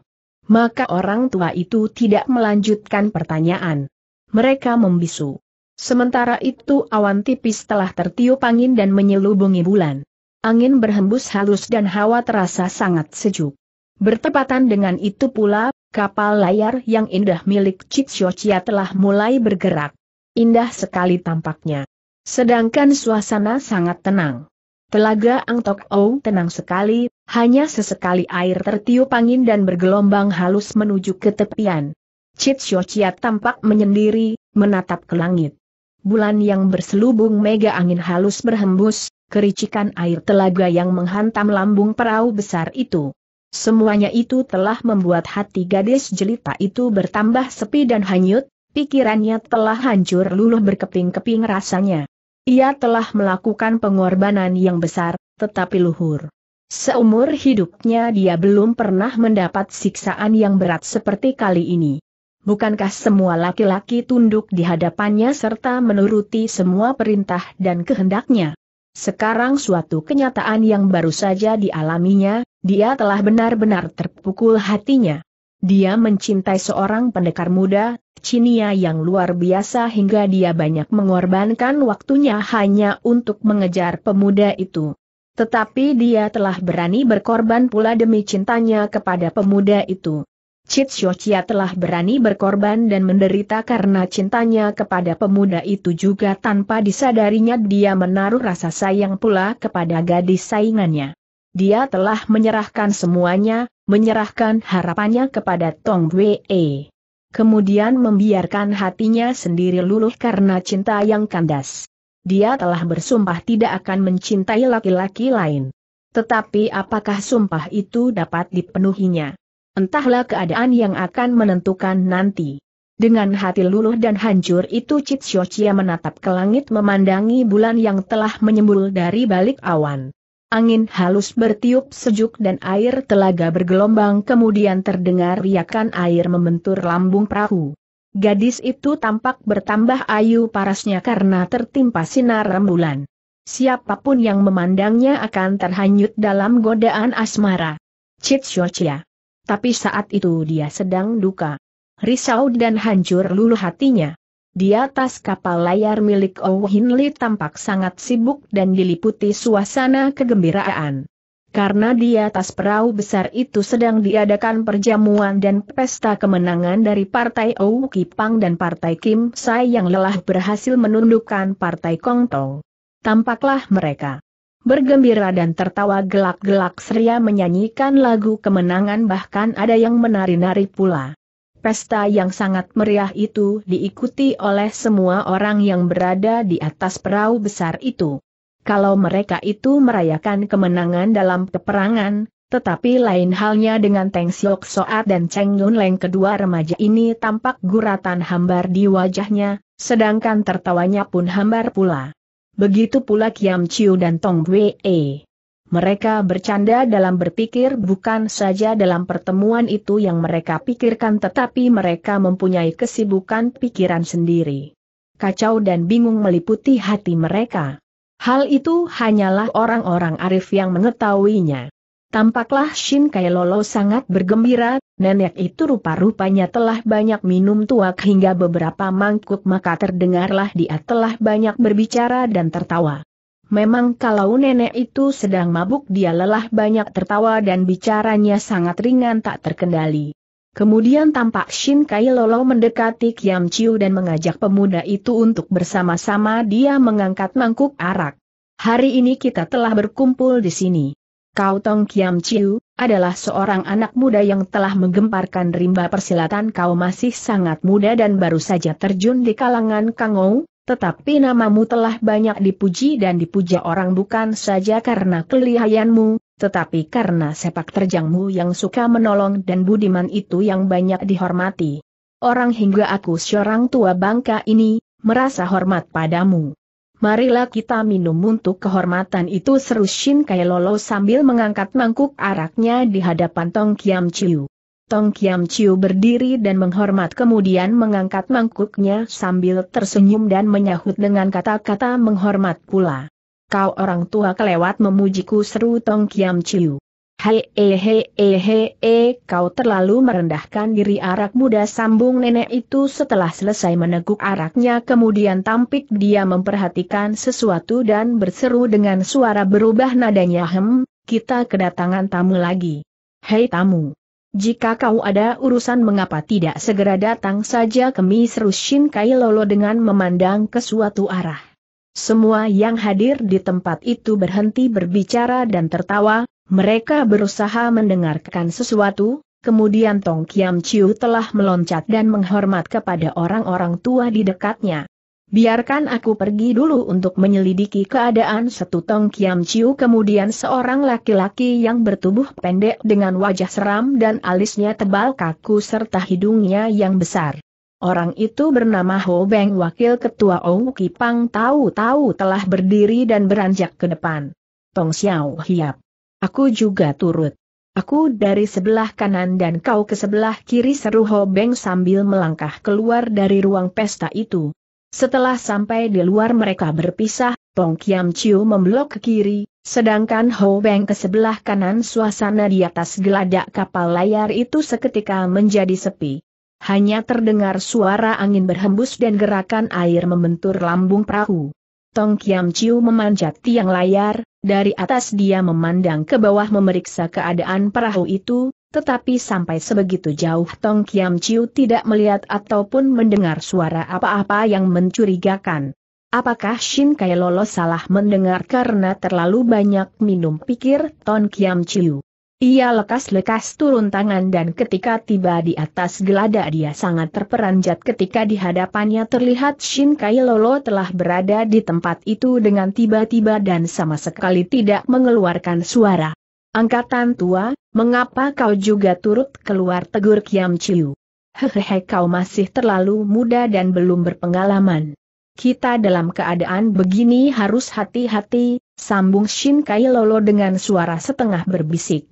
S1: Maka orang tua itu tidak melanjutkan pertanyaan. Mereka membisu. Sementara itu awan tipis telah tertiup angin dan menyelubungi bulan. Angin berhembus halus dan hawa terasa sangat sejuk. Bertepatan dengan itu pula, kapal layar yang indah milik Chitsyochia telah mulai bergerak. Indah sekali tampaknya. Sedangkan suasana sangat tenang. Telaga Angtok O tenang sekali, hanya sesekali air tertiup angin dan bergelombang halus menuju ke tepian. Chitsyochia tampak menyendiri, menatap ke langit. Bulan yang berselubung mega angin halus berhembus, kericikan air telaga yang menghantam lambung perahu besar itu. Semuanya itu telah membuat hati gadis jelita itu bertambah sepi dan hanyut, pikirannya telah hancur luluh berkeping-keping rasanya. Ia telah melakukan pengorbanan yang besar, tetapi luhur. Seumur hidupnya dia belum pernah mendapat siksaan yang berat seperti kali ini. Bukankah semua laki-laki tunduk di hadapannya serta menuruti semua perintah dan kehendaknya? Sekarang suatu kenyataan yang baru saja dialaminya, dia telah benar-benar terpukul hatinya. Dia mencintai seorang pendekar muda, Cinia yang luar biasa hingga dia banyak mengorbankan waktunya hanya untuk mengejar pemuda itu. Tetapi dia telah berani berkorban pula demi cintanya kepada pemuda itu. Chitsochia telah berani berkorban dan menderita karena cintanya kepada pemuda itu juga tanpa disadarinya dia menaruh rasa sayang pula kepada gadis saingannya. Dia telah menyerahkan semuanya, menyerahkan harapannya kepada Tong Wei. Kemudian membiarkan hatinya sendiri luluh karena cinta yang kandas. Dia telah bersumpah tidak akan mencintai laki-laki lain. Tetapi apakah sumpah itu dapat dipenuhinya? Entahlah keadaan yang akan menentukan nanti. Dengan hati luluh dan hancur itu Chit Siochia menatap ke langit memandangi bulan yang telah menyembul dari balik awan. Angin halus bertiup sejuk dan air telaga bergelombang kemudian terdengar riakan air membentur lambung perahu. Gadis itu tampak bertambah ayu parasnya karena tertimpa sinar rembulan. Siapapun yang memandangnya akan terhanyut dalam godaan asmara. Chit Siochia tapi saat itu dia sedang duka. Risau dan hancur luluh hatinya. Di atas kapal layar milik Oh Hinli tampak sangat sibuk dan diliputi suasana kegembiraan. Karena di atas perahu besar itu sedang diadakan perjamuan dan pesta kemenangan dari Partai Oh Kipang dan Partai Kim Sai yang lelah berhasil menundukkan Partai Tong. Tampaklah mereka Bergembira dan tertawa gelak-gelak Seria menyanyikan lagu kemenangan bahkan ada yang menari-nari pula. Pesta yang sangat meriah itu diikuti oleh semua orang yang berada di atas perahu besar itu. Kalau mereka itu merayakan kemenangan dalam peperangan, tetapi lain halnya dengan Teng Siok Soat dan Cheng Yun Leng kedua remaja ini tampak guratan hambar di wajahnya, sedangkan tertawanya pun hambar pula. Begitu pula Kiam Chiu dan Tong Wei. E. Mereka bercanda dalam berpikir bukan saja dalam pertemuan itu yang mereka pikirkan tetapi mereka mempunyai kesibukan pikiran sendiri. Kacau dan bingung meliputi hati mereka. Hal itu hanyalah orang-orang arif yang mengetahuinya. Tampaklah Shin Kai Lolo sangat bergembira, nenek itu rupa-rupanya telah banyak minum tuak hingga beberapa mangkuk maka terdengarlah dia telah banyak berbicara dan tertawa. Memang kalau nenek itu sedang mabuk dia lelah banyak tertawa dan bicaranya sangat ringan tak terkendali. Kemudian tampak Shin Kai Lolo mendekati Kiam Chiu dan mengajak pemuda itu untuk bersama-sama dia mengangkat mangkuk arak. Hari ini kita telah berkumpul di sini. Kau Tong Kiam Chiu, adalah seorang anak muda yang telah menggemparkan rimba persilatan kau masih sangat muda dan baru saja terjun di kalangan Kangou, tetapi namamu telah banyak dipuji dan dipuja orang bukan saja karena kelihayanmu, tetapi karena sepak terjangmu yang suka menolong dan budiman itu yang banyak dihormati. Orang hingga aku seorang tua bangka ini, merasa hormat padamu. Marilah kita minum untuk kehormatan itu seru Shin Kai Lolo sambil mengangkat mangkuk araknya di hadapan Tong Kiam Chiu. Tong Kiam Chiu berdiri dan menghormat kemudian mengangkat mangkuknya sambil tersenyum dan menyahut dengan kata-kata menghormat pula. Kau orang tua kelewat memujiku seru Tong Kiam Chiu. Hehehehe, eh, eh, kau terlalu merendahkan diri arak muda sambung nenek itu setelah selesai meneguk araknya kemudian tampik dia memperhatikan sesuatu dan berseru dengan suara berubah nadanya hem, kita kedatangan tamu lagi. Hei tamu! Jika kau ada urusan mengapa tidak segera datang saja ke Misru Shin Kai Lolo dengan memandang ke suatu arah. Semua yang hadir di tempat itu berhenti berbicara dan tertawa, mereka berusaha mendengarkan sesuatu, kemudian Tong Kiam Chiu telah meloncat dan menghormat kepada orang-orang tua di dekatnya. Biarkan aku pergi dulu untuk menyelidiki keadaan satu Tong Kiam Chiu kemudian seorang laki-laki yang bertubuh pendek dengan wajah seram dan alisnya tebal kaku serta hidungnya yang besar. Orang itu bernama Ho Beng Wakil Ketua Ong Kipang tahu-tahu telah berdiri dan beranjak ke depan. Tong Xiao Hiap. Aku juga turut. Aku dari sebelah kanan dan kau ke sebelah kiri seru Hobeng sambil melangkah keluar dari ruang pesta itu. Setelah sampai di luar mereka berpisah, Tong Kiam Chiu memblok ke kiri, sedangkan Hobeng ke sebelah kanan suasana di atas geladak kapal layar itu seketika menjadi sepi. Hanya terdengar suara angin berhembus dan gerakan air membentur lambung perahu. Tong Kiam Chiu memanjat tiang layar, dari atas dia memandang ke bawah memeriksa keadaan perahu itu, tetapi sampai sebegitu jauh Tong Kiam Chiu tidak melihat ataupun mendengar suara apa-apa yang mencurigakan. Apakah Shin Kai Lolo salah mendengar karena terlalu banyak minum pikir Tong Kiam Chiu? Ia lekas-lekas turun tangan dan ketika tiba di atas gelada dia sangat terperanjat ketika di hadapannya terlihat Shin Kai Lolo telah berada di tempat itu dengan tiba-tiba dan sama sekali tidak mengeluarkan suara. Angkatan tua, mengapa kau juga turut keluar tegur Kiam Chiu? Hehehe kau masih terlalu muda dan belum berpengalaman. Kita dalam keadaan begini harus hati-hati, sambung Shin Kai Lolo dengan suara setengah berbisik.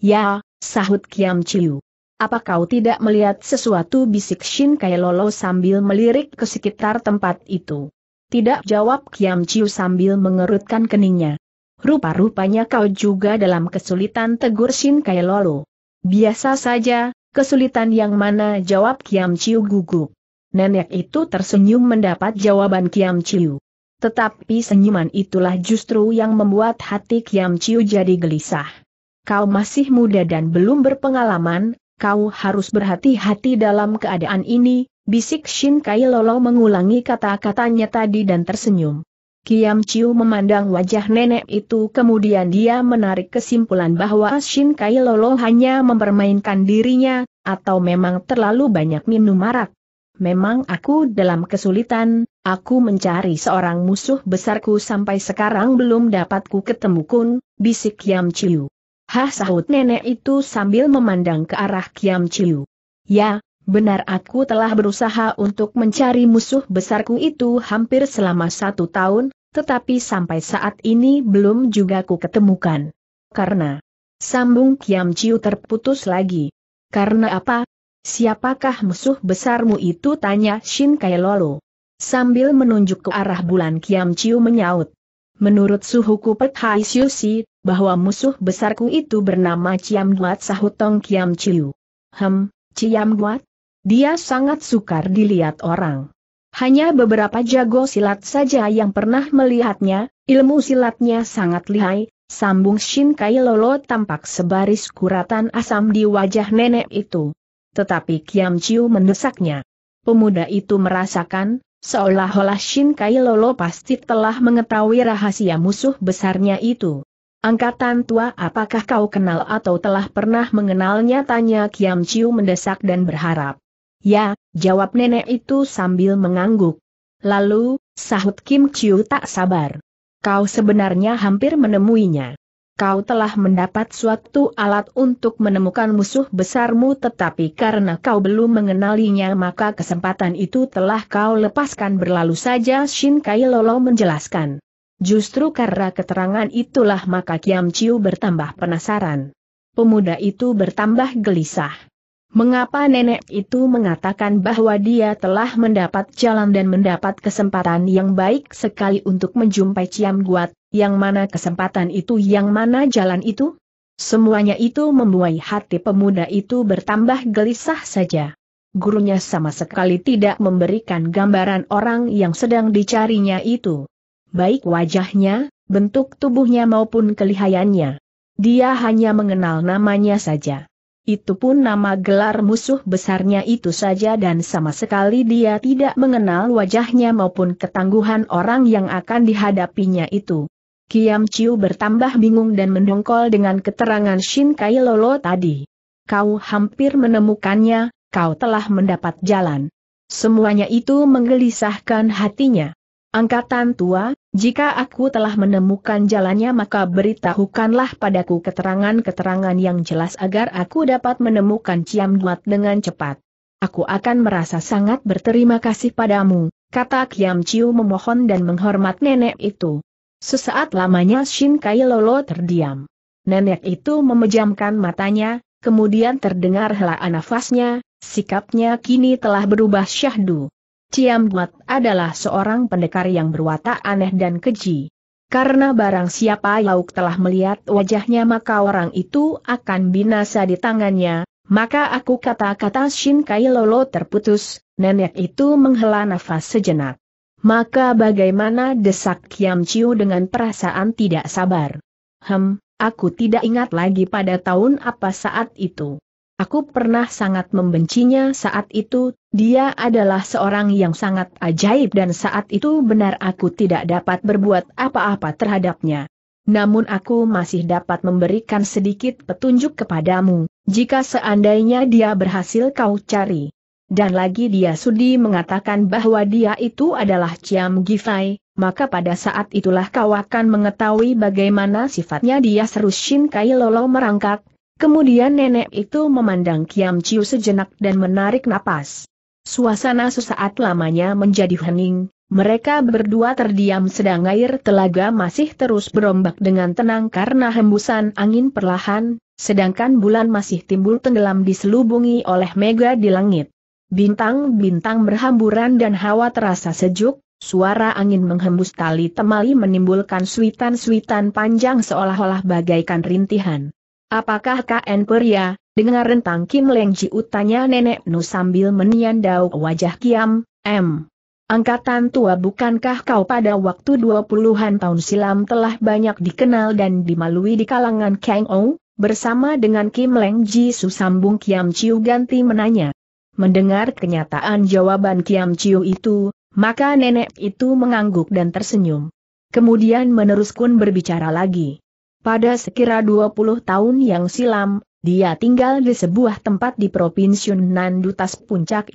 S1: Ya, sahut Kiam Chiu. Apa kau tidak melihat sesuatu bisik Shin Kai Lolo sambil melirik ke sekitar tempat itu? Tidak jawab Kiam Chiu sambil mengerutkan keningnya. Rupa-rupanya kau juga dalam kesulitan tegur Shin Kai Lolo. Biasa saja, kesulitan yang mana jawab Kiam Chiu gugup. Nenek itu tersenyum mendapat jawaban Kiam Chiu. Tetapi senyuman itulah justru yang membuat hati Kiam Chiu jadi gelisah kau masih muda dan belum berpengalaman, kau harus berhati-hati dalam keadaan ini, bisik Shin Kai Lolo mengulangi kata-katanya tadi dan tersenyum. Kiam Chiu memandang wajah nenek itu kemudian dia menarik kesimpulan bahwa Shin Kai Lolo hanya mempermainkan dirinya, atau memang terlalu banyak minum arak. Memang aku dalam kesulitan, aku mencari seorang musuh besarku sampai sekarang belum dapatku ketemukun, ketemu bisik Kiam Chiu. Hah sahut nenek itu sambil memandang ke arah Kiam Chiu. Ya, benar aku telah berusaha untuk mencari musuh besarku itu hampir selama satu tahun, tetapi sampai saat ini belum juga ku ketemukan. Karena sambung Kiam Chiu terputus lagi. Karena apa? Siapakah musuh besarmu itu tanya Shin Kai Lolo. Sambil menunjuk ke arah bulan Kiam Chiu menyaut. Menurut suhuku Pethai Siusi, bahwa musuh besarku itu bernama Ciam Duat Sahutong Kiam Chiu. Hem, Ciam Duat? Dia sangat sukar dilihat orang. Hanya beberapa jago silat saja yang pernah melihatnya, ilmu silatnya sangat lihai, sambung Shin Kai Lolo tampak sebaris kuratan asam di wajah nenek itu. Tetapi Kiam Ciu mendesaknya. Pemuda itu merasakan, seolah-olah Shin Kai Lolo pasti telah mengetahui rahasia musuh besarnya itu. Angkatan tua apakah kau kenal atau telah pernah mengenalnya tanya Kiam Chiu mendesak dan berharap. Ya, jawab nenek itu sambil mengangguk. Lalu, sahut Kim Chiu tak sabar. Kau sebenarnya hampir menemuinya kau telah mendapat suatu alat untuk menemukan musuh besarmu tetapi karena kau belum mengenalinya maka kesempatan itu telah kau lepaskan berlalu saja Shin Kai Lolo menjelaskan. Justru karena keterangan itulah maka Kiam Chiu bertambah penasaran. Pemuda itu bertambah gelisah. Mengapa nenek itu mengatakan bahwa dia telah mendapat jalan dan mendapat kesempatan yang baik sekali untuk menjumpai Ciam Guat, yang mana kesempatan itu yang mana jalan itu? Semuanya itu membuai hati pemuda itu bertambah gelisah saja. Gurunya sama sekali tidak memberikan gambaran orang yang sedang dicarinya itu. Baik wajahnya, bentuk tubuhnya maupun kelihayannya. Dia hanya mengenal namanya saja. Itu pun nama gelar musuh besarnya itu saja dan sama sekali dia tidak mengenal wajahnya maupun ketangguhan orang yang akan dihadapinya itu. Kiam Chiu bertambah bingung dan mendongkol dengan keterangan Shin Kai Lolo tadi. Kau hampir menemukannya, kau telah mendapat jalan. Semuanya itu menggelisahkan hatinya. Angkatan tua, jika aku telah menemukan jalannya maka beritahukanlah padaku keterangan-keterangan yang jelas agar aku dapat menemukan Ciam Duat dengan cepat. Aku akan merasa sangat berterima kasih padamu, kata Kiam Chiu memohon dan menghormat nenek itu. Sesaat lamanya Shin Kai Lolo terdiam. Nenek itu memejamkan matanya, kemudian terdengar helaan nafasnya, sikapnya kini telah berubah syahdu. Ciam Buat adalah seorang pendekar yang berwatak aneh dan keji. Karena barang siapa Lauk telah melihat wajahnya maka orang itu akan binasa di tangannya, maka aku kata-kata Shin Kai Lolo terputus, nenek itu menghela nafas sejenak. Maka bagaimana desak Kiam Chiu dengan perasaan tidak sabar? Hem, aku tidak ingat lagi pada tahun apa saat itu. Aku pernah sangat membencinya saat itu, dia adalah seorang yang sangat ajaib dan saat itu benar aku tidak dapat berbuat apa-apa terhadapnya. Namun aku masih dapat memberikan sedikit petunjuk kepadamu, jika seandainya dia berhasil kau cari dan lagi dia sudi mengatakan bahwa dia itu adalah Ciam Gifai, maka pada saat itulah kau akan mengetahui bagaimana sifatnya dia seru Shin Kai Lolo merangkak, kemudian nenek itu memandang Kiam Chiu sejenak dan menarik napas. Suasana sesaat lamanya menjadi hening, mereka berdua terdiam sedang air telaga masih terus berombak dengan tenang karena hembusan angin perlahan, sedangkan bulan masih timbul tenggelam diselubungi oleh mega di langit. Bintang-bintang berhamburan dan hawa terasa sejuk, suara angin menghembus tali temali menimbulkan suitan-suitan panjang seolah-olah bagaikan rintihan. Apakah KN Peria, dengar rentang Kim Leng Ji utanya nenek Nu sambil meniandau wajah Kiam, M. Angkatan tua bukankah kau pada waktu dua puluhan tahun silam telah banyak dikenal dan dimalui di kalangan Kang Ou, bersama dengan Kim Leng Ji Susambung Kiam Chiu ganti menanya. Mendengar kenyataan jawaban Kiam Chiu itu, maka nenek itu mengangguk dan tersenyum. Kemudian meneruskan berbicara lagi. Pada sekira 20 tahun yang silam, dia tinggal di sebuah tempat di Provinsi Yunnan Dutas Puncak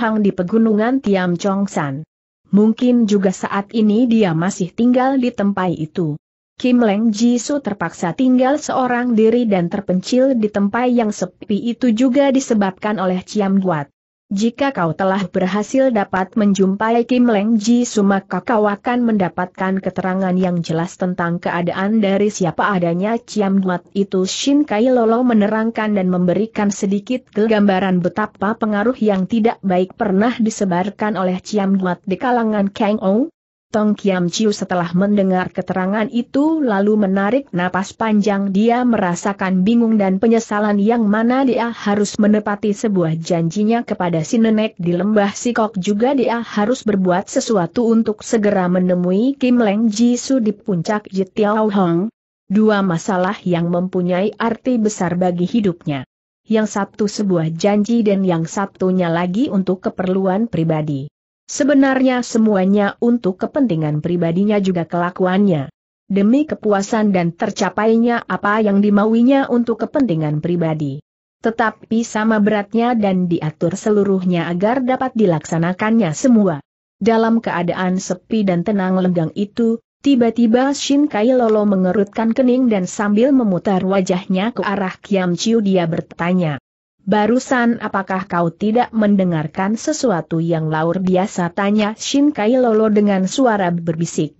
S1: Hang di Pegunungan Tiam Chongsan. Mungkin juga saat ini dia masih tinggal di tempat itu. Kim Leng Ji Jisoo terpaksa tinggal seorang diri dan terpencil di tempat yang sepi itu juga disebabkan oleh Ciam Guat. Jika kau telah berhasil dapat menjumpai Kim Leng Jisoo maka kau akan mendapatkan keterangan yang jelas tentang keadaan dari siapa adanya Ciam Guat itu Shin Kai Lolo menerangkan dan memberikan sedikit gambaran betapa pengaruh yang tidak baik pernah disebarkan oleh Ciam Guat di kalangan Kang Ong. Tong Kiam Chiu setelah mendengar keterangan itu lalu menarik napas panjang dia merasakan bingung dan penyesalan yang mana dia harus menepati sebuah janjinya kepada si nenek di lembah Sikok juga dia harus berbuat sesuatu untuk segera menemui Kim Leng Jisu di puncak Jitiao Hong. Dua masalah yang mempunyai arti besar bagi hidupnya. Yang satu sebuah janji dan yang satunya lagi untuk keperluan pribadi. Sebenarnya semuanya untuk kepentingan pribadinya juga kelakuannya. Demi kepuasan dan tercapainya apa yang dimauinya untuk kepentingan pribadi. Tetapi sama beratnya dan diatur seluruhnya agar dapat dilaksanakannya semua. Dalam keadaan sepi dan tenang lenggang itu, Tiba-tiba Shin Kai Lolo mengerutkan kening dan sambil memutar wajahnya ke arah Kiam Chiu dia bertanya. Barusan apakah kau tidak mendengarkan sesuatu yang laur biasa tanya Shin Kai Lolo dengan suara berbisik.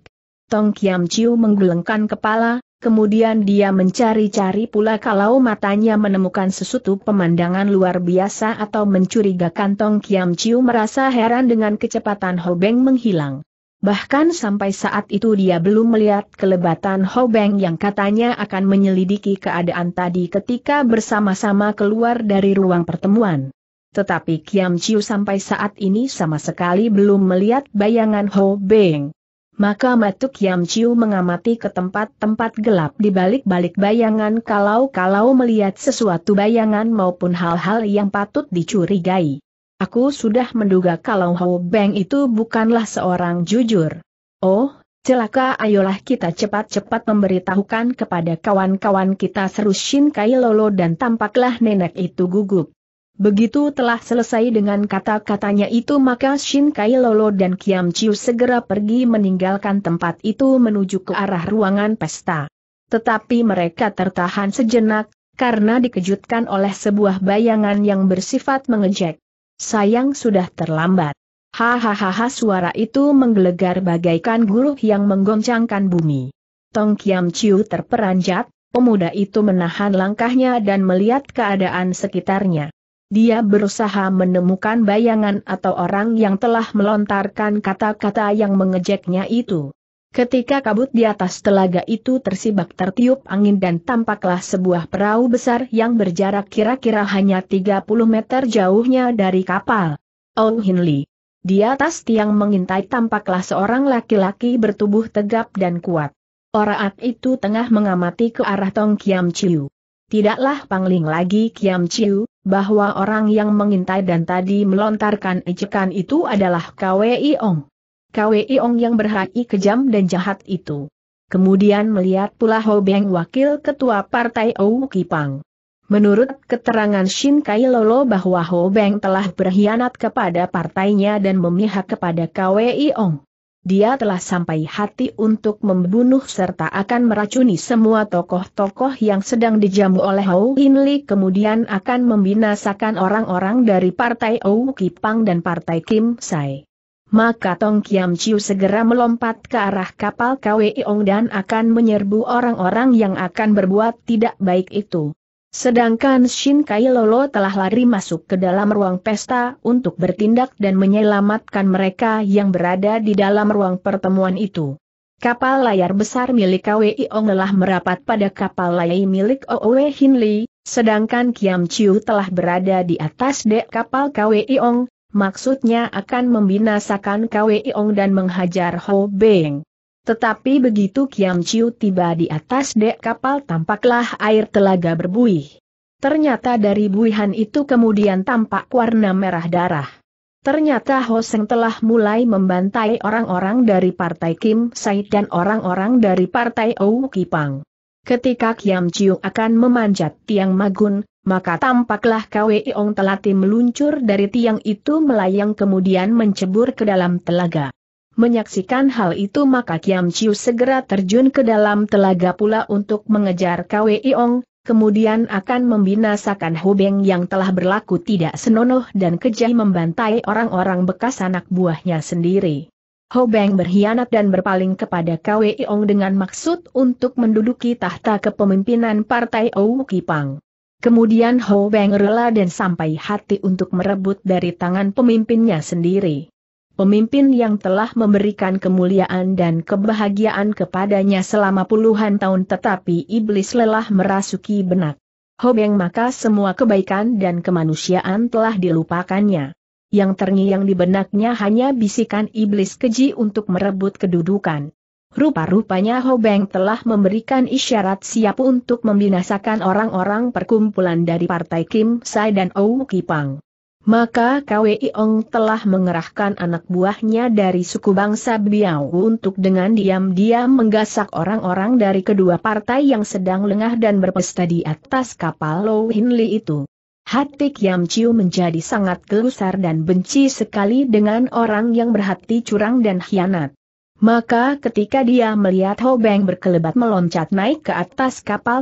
S1: Tong Kiam Chiu menggelengkan kepala, kemudian dia mencari-cari pula kalau matanya menemukan sesuatu pemandangan luar biasa atau mencurigakan Tong Kiam Chiu merasa heran dengan kecepatan Hobeng menghilang. Bahkan sampai saat itu dia belum melihat kelebatan Hobeng yang katanya akan menyelidiki keadaan tadi ketika bersama-sama keluar dari ruang pertemuan. Tetapi Kiam Chiu sampai saat ini sama sekali belum melihat bayangan Beng. Maka Matu Kiam Chiu mengamati ke tempat-tempat gelap di balik-balik bayangan kalau-kalau melihat sesuatu bayangan maupun hal-hal yang patut dicurigai. Aku sudah menduga kalau Hou Beng itu bukanlah seorang jujur. Oh, celaka ayolah kita cepat-cepat memberitahukan kepada kawan-kawan kita seru Shin Kai Lolo dan tampaklah nenek itu gugup. Begitu telah selesai dengan kata-katanya itu maka Shin Kai Lolo dan Kiam Chiu segera pergi meninggalkan tempat itu menuju ke arah ruangan pesta. Tetapi mereka tertahan sejenak, karena dikejutkan oleh sebuah bayangan yang bersifat mengejek. Sayang sudah terlambat. Hahaha suara itu menggelegar bagaikan guru yang menggoncangkan bumi. Tong Kiam Chiu terperanjat, pemuda itu menahan langkahnya dan melihat keadaan sekitarnya. Dia berusaha menemukan bayangan atau orang yang telah melontarkan kata-kata yang mengejeknya itu. Ketika kabut di atas telaga itu tersibak tertiup angin dan tampaklah sebuah perahu besar yang berjarak kira-kira hanya 30 meter jauhnya dari kapal. Oh Hin Lee. Di atas tiang mengintai tampaklah seorang laki-laki bertubuh tegap dan kuat. Orang itu tengah mengamati ke arah Tong Kiam Chiu. Tidaklah pangling lagi Kiam Chiu, bahwa orang yang mengintai dan tadi melontarkan ejekan itu adalah Kwei Ong. Kwei Ong yang berhati kejam dan jahat itu. Kemudian melihat pula Ho Beng wakil ketua partai Ou Kipang. Menurut keterangan Shin Kai Lolo bahwa Ho Beng telah berkhianat kepada partainya dan memihak kepada Kwei Ong. Dia telah sampai hati untuk membunuh serta akan meracuni semua tokoh-tokoh yang sedang dijamu oleh Hou In Li kemudian akan membinasakan orang-orang dari partai Ou Kipang dan partai Kim Sai maka Tong Kiam Chiu segera melompat ke arah kapal Ong dan akan menyerbu orang-orang yang akan berbuat tidak baik itu. Sedangkan Shin Kai Lolo telah lari masuk ke dalam ruang pesta untuk bertindak dan menyelamatkan mereka yang berada di dalam ruang pertemuan itu. Kapal layar besar milik Ong telah merapat pada kapal layar milik Owe Hin Lee, sedangkan Kiam Chiu telah berada di atas dek kapal Ong maksudnya akan membinasakan Ong dan menghajar Ho Beng. Tetapi begitu Kiam Chiu tiba di atas dek kapal tampaklah air telaga berbuih. Ternyata dari buihan itu kemudian tampak warna merah darah. Ternyata Ho Seng telah mulai membantai orang-orang dari partai Kim Said dan orang-orang dari partai Ou Kipang. Ketika Kiam Chiu akan memanjat tiang magun, maka tampaklah Kwe Ong telati meluncur dari tiang itu melayang kemudian mencebur ke dalam telaga. Menyaksikan hal itu maka Kiam Chiu segera terjun ke dalam telaga pula untuk mengejar Kwe Ong, kemudian akan membinasakan Hubeng yang telah berlaku tidak senonoh dan kejai membantai orang-orang bekas anak buahnya sendiri. Hobeng berkhianat dan berpaling kepada Kwe Ong dengan maksud untuk menduduki tahta kepemimpinan Partai Ouki Kipang. Kemudian Ho Beng rela dan sampai hati untuk merebut dari tangan pemimpinnya sendiri. Pemimpin yang telah memberikan kemuliaan dan kebahagiaan kepadanya selama puluhan tahun tetapi iblis lelah merasuki benak. Ho Beng maka semua kebaikan dan kemanusiaan telah dilupakannya. Yang terngiang di benaknya hanya bisikan iblis keji untuk merebut kedudukan. Rupa-rupanya Hobeng telah memberikan isyarat siap untuk membinasakan orang-orang perkumpulan dari partai Kim Sai dan Ou Kipang. Maka Kwei Ong telah mengerahkan anak buahnya dari suku bangsa Biao untuk dengan diam-diam menggasak orang-orang dari kedua partai yang sedang lengah dan berpesta di atas kapal Low Hinli itu. Hati Kiam Chiu menjadi sangat gelusar dan benci sekali dengan orang yang berhati curang dan hianat. Maka ketika dia melihat Hobeng berkelebat meloncat naik ke atas kapal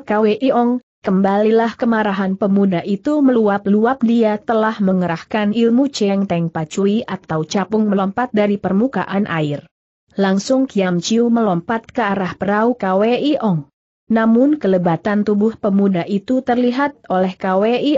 S1: Ong, kembalilah kemarahan pemuda itu meluap-luap dia telah mengerahkan ilmu Cheng Teng Pacui atau capung melompat dari permukaan air. Langsung Kiam Chiu melompat ke arah perahu Ong. Namun kelebatan tubuh pemuda itu terlihat oleh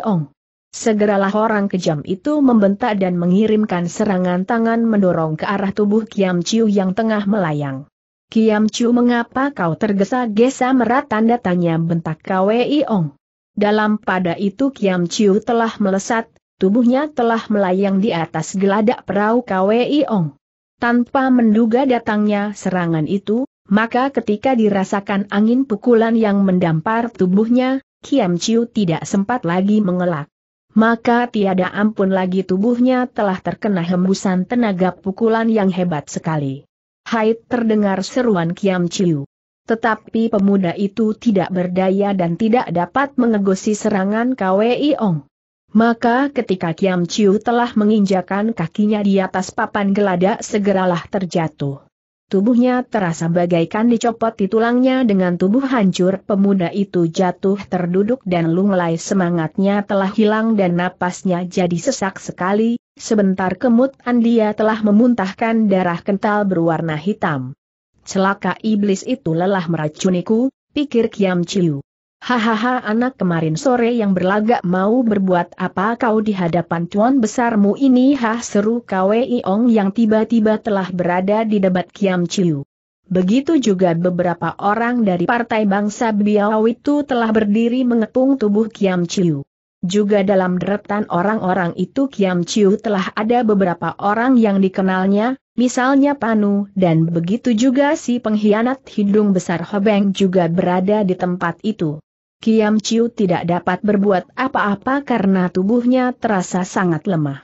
S1: Ong. Segeralah orang kejam itu membentak dan mengirimkan serangan tangan mendorong ke arah tubuh Kiam Chiu yang tengah melayang. Kiam Chiu mengapa kau tergesa-gesa merat tanda tanya bentak Kwei Ong. Dalam pada itu Kiam Chiu telah melesat, tubuhnya telah melayang di atas geladak perahu Kwei Ong. Tanpa menduga datangnya serangan itu, maka ketika dirasakan angin pukulan yang mendampar tubuhnya, Kiam Chiu tidak sempat lagi mengelak maka tiada ampun lagi tubuhnya telah terkena hembusan tenaga pukulan yang hebat sekali. Haid terdengar seruan Kiam Chiu. Tetapi pemuda itu tidak berdaya dan tidak dapat mengegosi serangan KWI Ong. Maka ketika Kiam Chiu telah menginjakan kakinya di atas papan geladak segeralah terjatuh. Tubuhnya terasa bagaikan dicopot di tulangnya dengan tubuh hancur. Pemuda itu jatuh terduduk dan lunglai semangatnya telah hilang dan napasnya jadi sesak sekali. Sebentar kemudian dia telah memuntahkan darah kental berwarna hitam. Celaka iblis itu lelah meracuniku, pikir Kiam Chiu. Hahaha anak kemarin sore yang berlagak mau berbuat apa kau di hadapan tuan besarmu ini hah seru Kwei Ong yang tiba-tiba telah berada di debat Kiam Chiu. Begitu juga beberapa orang dari Partai Bangsa Biao itu telah berdiri mengepung tubuh Kiam Chiu. Juga dalam deretan orang-orang itu Kiam Chiu telah ada beberapa orang yang dikenalnya, misalnya Panu dan begitu juga si pengkhianat hidung besar Hobeng juga berada di tempat itu. Kiam Chiu tidak dapat berbuat apa-apa karena tubuhnya terasa sangat lemah.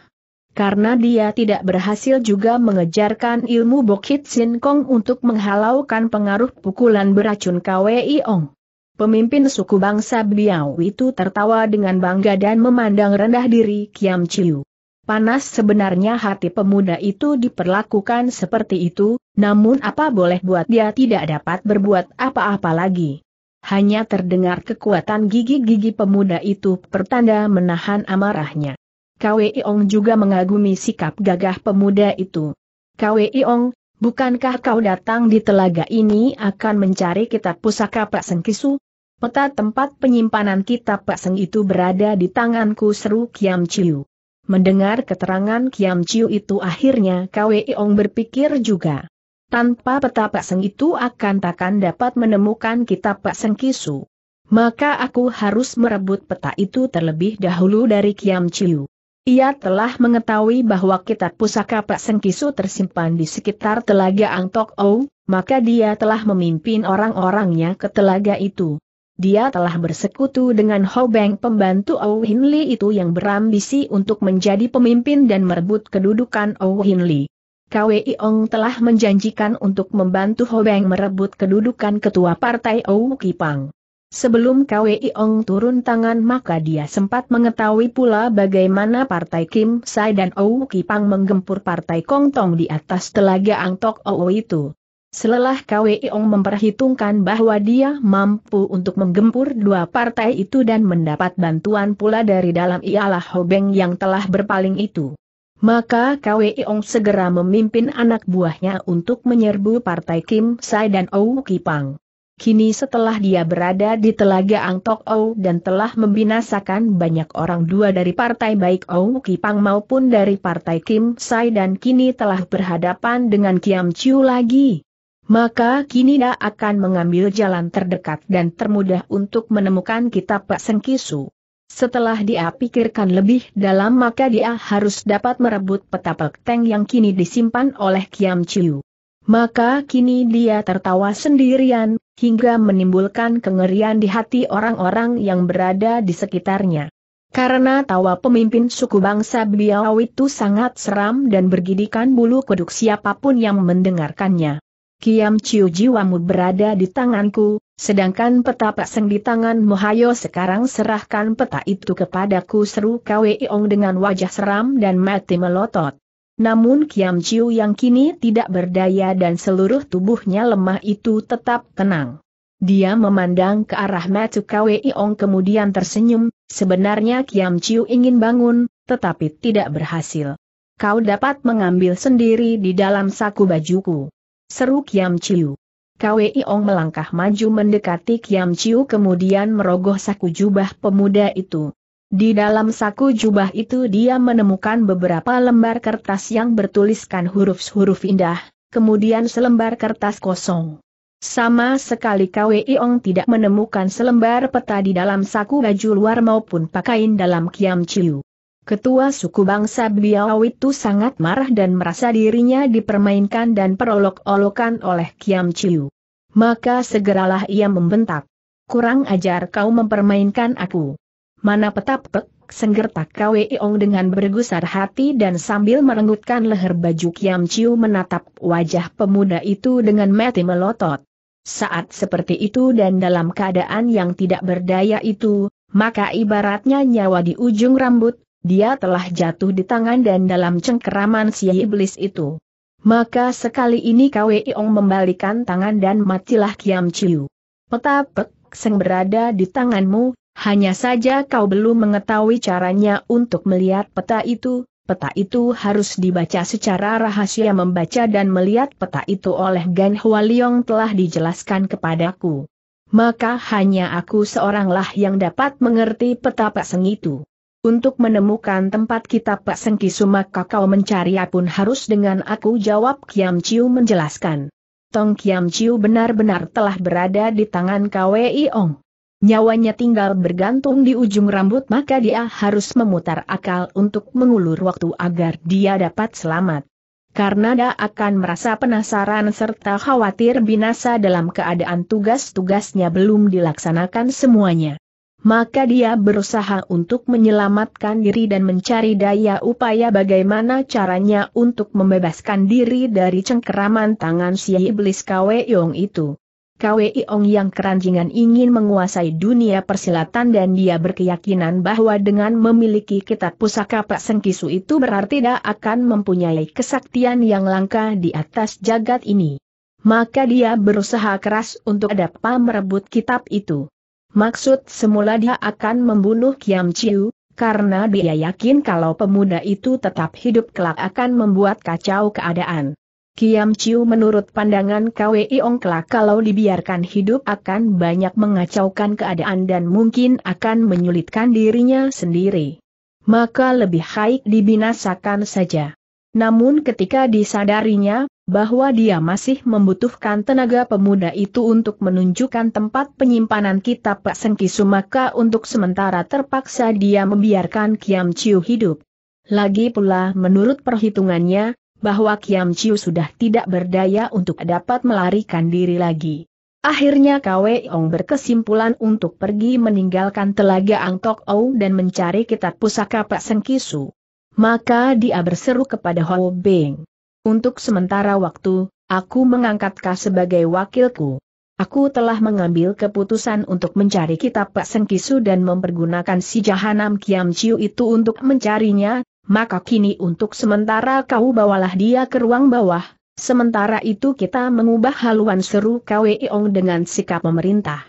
S1: Karena dia tidak berhasil juga mengejarkan ilmu Bokit Sin Kong untuk menghalaukan pengaruh pukulan beracun Kwei Ong. Pemimpin suku bangsa Biao itu tertawa dengan bangga dan memandang rendah diri Kiam Chiu. Panas sebenarnya hati pemuda itu diperlakukan seperti itu, namun apa boleh buat dia tidak dapat berbuat apa-apa lagi hanya terdengar kekuatan gigi-gigi pemuda itu pertanda menahan amarahnya. Kwee Ong juga mengagumi sikap gagah pemuda itu. Kwee Ong, bukankah kau datang di telaga ini akan mencari kitab pusaka Pak Sengkisu? Peta tempat penyimpanan kitab Pak Seng itu berada di tanganku seru Kiam Chiu. Mendengar keterangan Kiam Chiu itu akhirnya Kwee Ong berpikir juga. Tanpa peta Pak Seng itu akan takkan dapat menemukan kitab Pak Seng Kisu. Maka aku harus merebut peta itu terlebih dahulu dari Kiam Chiu. Ia telah mengetahui bahwa kitab pusaka Pak Seng Kisu tersimpan di sekitar Telaga Ang Tok Ou, maka dia telah memimpin orang-orangnya ke telaga itu. Dia telah bersekutu dengan Ho Beng pembantu Ou Hin Li itu yang berambisi untuk menjadi pemimpin dan merebut kedudukan Ou Hin Li. KWI Ong telah menjanjikan untuk membantu Hobeng merebut kedudukan ketua partai Ou Kipang. Sebelum KWI Ong turun tangan maka dia sempat mengetahui pula bagaimana partai Kim Sai dan Ou Kipang menggempur partai Kongtong di atas telaga Ang Tok Ou itu. Selelah KWI Ong memperhitungkan bahwa dia mampu untuk menggempur dua partai itu dan mendapat bantuan pula dari dalam ialah Hobeng yang telah berpaling itu. Maka Ong segera memimpin anak buahnya untuk menyerbu partai Kim Sai dan Ou Kipang. Kini setelah dia berada di Telaga Ang Tok Ou dan telah membinasakan banyak orang dua dari partai baik Ou Kipang maupun dari partai Kim Sai dan kini telah berhadapan dengan Kiam Chiu lagi. Maka kini dia akan mengambil jalan terdekat dan termudah untuk menemukan kitab Pak Sengkisu. Setelah dia pikirkan lebih dalam maka dia harus dapat merebut peta Teng yang kini disimpan oleh Kiam Chiu. Maka kini dia tertawa sendirian, hingga menimbulkan kengerian di hati orang-orang yang berada di sekitarnya. Karena tawa pemimpin suku bangsa Biao itu sangat seram dan bergidikan bulu kuduk siapapun yang mendengarkannya. Kiam Chiu jiwamu berada di tanganku, Sedangkan peta Pak Seng di tangan Mohayo sekarang serahkan peta itu kepadaku seru Iong dengan wajah seram dan mati melotot. Namun Kiam Chiu yang kini tidak berdaya dan seluruh tubuhnya lemah itu tetap tenang. Dia memandang ke arah Matu Iong kemudian tersenyum, sebenarnya Kiam Chiu ingin bangun, tetapi tidak berhasil. Kau dapat mengambil sendiri di dalam saku bajuku. Seru Kiam Chiu. Kwei Ong melangkah maju mendekati Kiam Chiu kemudian merogoh saku jubah pemuda itu. Di dalam saku jubah itu dia menemukan beberapa lembar kertas yang bertuliskan huruf-huruf indah, kemudian selembar kertas kosong. Sama sekali Kwei Ong tidak menemukan selembar peta di dalam saku baju luar maupun pakaian dalam Kiam Chiu. Ketua suku bangsa Biau itu sangat marah dan merasa dirinya dipermainkan dan perolok-olokan oleh Kiam Chiu. Maka segeralah ia membentak. Kurang ajar kau mempermainkan aku. Mana petap pek, senggertak Ong dengan bergusar hati dan sambil merenggutkan leher baju Kiam Chiu menatap wajah pemuda itu dengan mati melotot. Saat seperti itu dan dalam keadaan yang tidak berdaya itu, maka ibaratnya nyawa di ujung rambut, dia telah jatuh di tangan dan dalam cengkeraman si iblis itu. Maka sekali ini Kwe Iong membalikan tangan dan matilah Kiam Chiu. Petapek, seng berada di tanganmu, hanya saja kau belum mengetahui caranya untuk melihat peta itu, peta itu harus dibaca secara rahasia membaca dan melihat peta itu oleh Gan Hualiong telah dijelaskan kepadaku. Maka hanya aku seoranglah yang dapat mengerti peta Seng itu. Untuk menemukan tempat kita Pak Sengki maka kau mencari pun harus dengan aku jawab Kiam Chiu menjelaskan. Tong Kiam Chiu benar-benar telah berada di tangan Kwei Ong. Nyawanya tinggal bergantung di ujung rambut maka dia harus memutar akal untuk mengulur waktu agar dia dapat selamat. Karena dia akan merasa penasaran serta khawatir binasa dalam keadaan tugas-tugasnya belum dilaksanakan semuanya maka dia berusaha untuk menyelamatkan diri dan mencari daya upaya bagaimana caranya untuk membebaskan diri dari cengkeraman tangan si iblis Yong itu. Yong yang keranjingan ingin menguasai dunia persilatan dan dia berkeyakinan bahwa dengan memiliki kitab pusaka Pak Sengkisu itu berarti dia akan mempunyai kesaktian yang langka di atas jagat ini. Maka dia berusaha keras untuk dapat merebut kitab itu. Maksud semula dia akan membunuh Kiam Chiu, karena dia yakin kalau pemuda itu tetap hidup kelak akan membuat kacau keadaan. Kiam Chiu menurut pandangan KWI Ong kelak kalau dibiarkan hidup akan banyak mengacaukan keadaan dan mungkin akan menyulitkan dirinya sendiri. Maka lebih baik dibinasakan saja. Namun ketika disadarinya, bahwa dia masih membutuhkan tenaga pemuda itu untuk menunjukkan tempat penyimpanan kitab Pak Sengkisu maka untuk sementara terpaksa dia membiarkan Kiam Chiu hidup. Lagi pula menurut perhitungannya, bahwa Kiam Chiu sudah tidak berdaya untuk dapat melarikan diri lagi. Akhirnya Kwe Ong berkesimpulan untuk pergi meninggalkan telaga Ang Tok Ou dan mencari kitab pusaka Pak Sengkisu. Maka dia berseru kepada Ho Beng. Untuk sementara waktu, aku mengangkatkah sebagai wakilku. Aku telah mengambil keputusan untuk mencari kitab Pak Sengkisu dan mempergunakan si Jahanam Kiam Chiu itu untuk mencarinya, maka kini untuk sementara kau bawalah dia ke ruang bawah, sementara itu kita mengubah haluan seru Kweong dengan sikap pemerintah.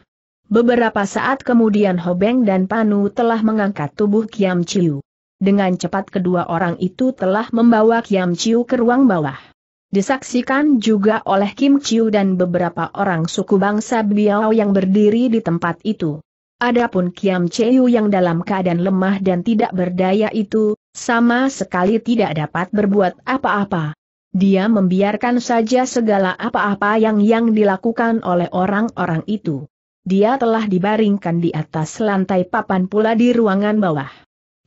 S1: Beberapa saat kemudian Hobeng dan Panu telah mengangkat tubuh Kiam Chiu. Dengan cepat kedua orang itu telah membawa Kiam Chiu ke ruang bawah. Disaksikan juga oleh Kim Chiu dan beberapa orang suku bangsa Biao yang berdiri di tempat itu. Adapun Kiam Chiu yang dalam keadaan lemah dan tidak berdaya itu, sama sekali tidak dapat berbuat apa-apa. Dia membiarkan saja segala apa-apa yang yang dilakukan oleh orang-orang itu. Dia telah dibaringkan di atas lantai papan pula di ruangan bawah.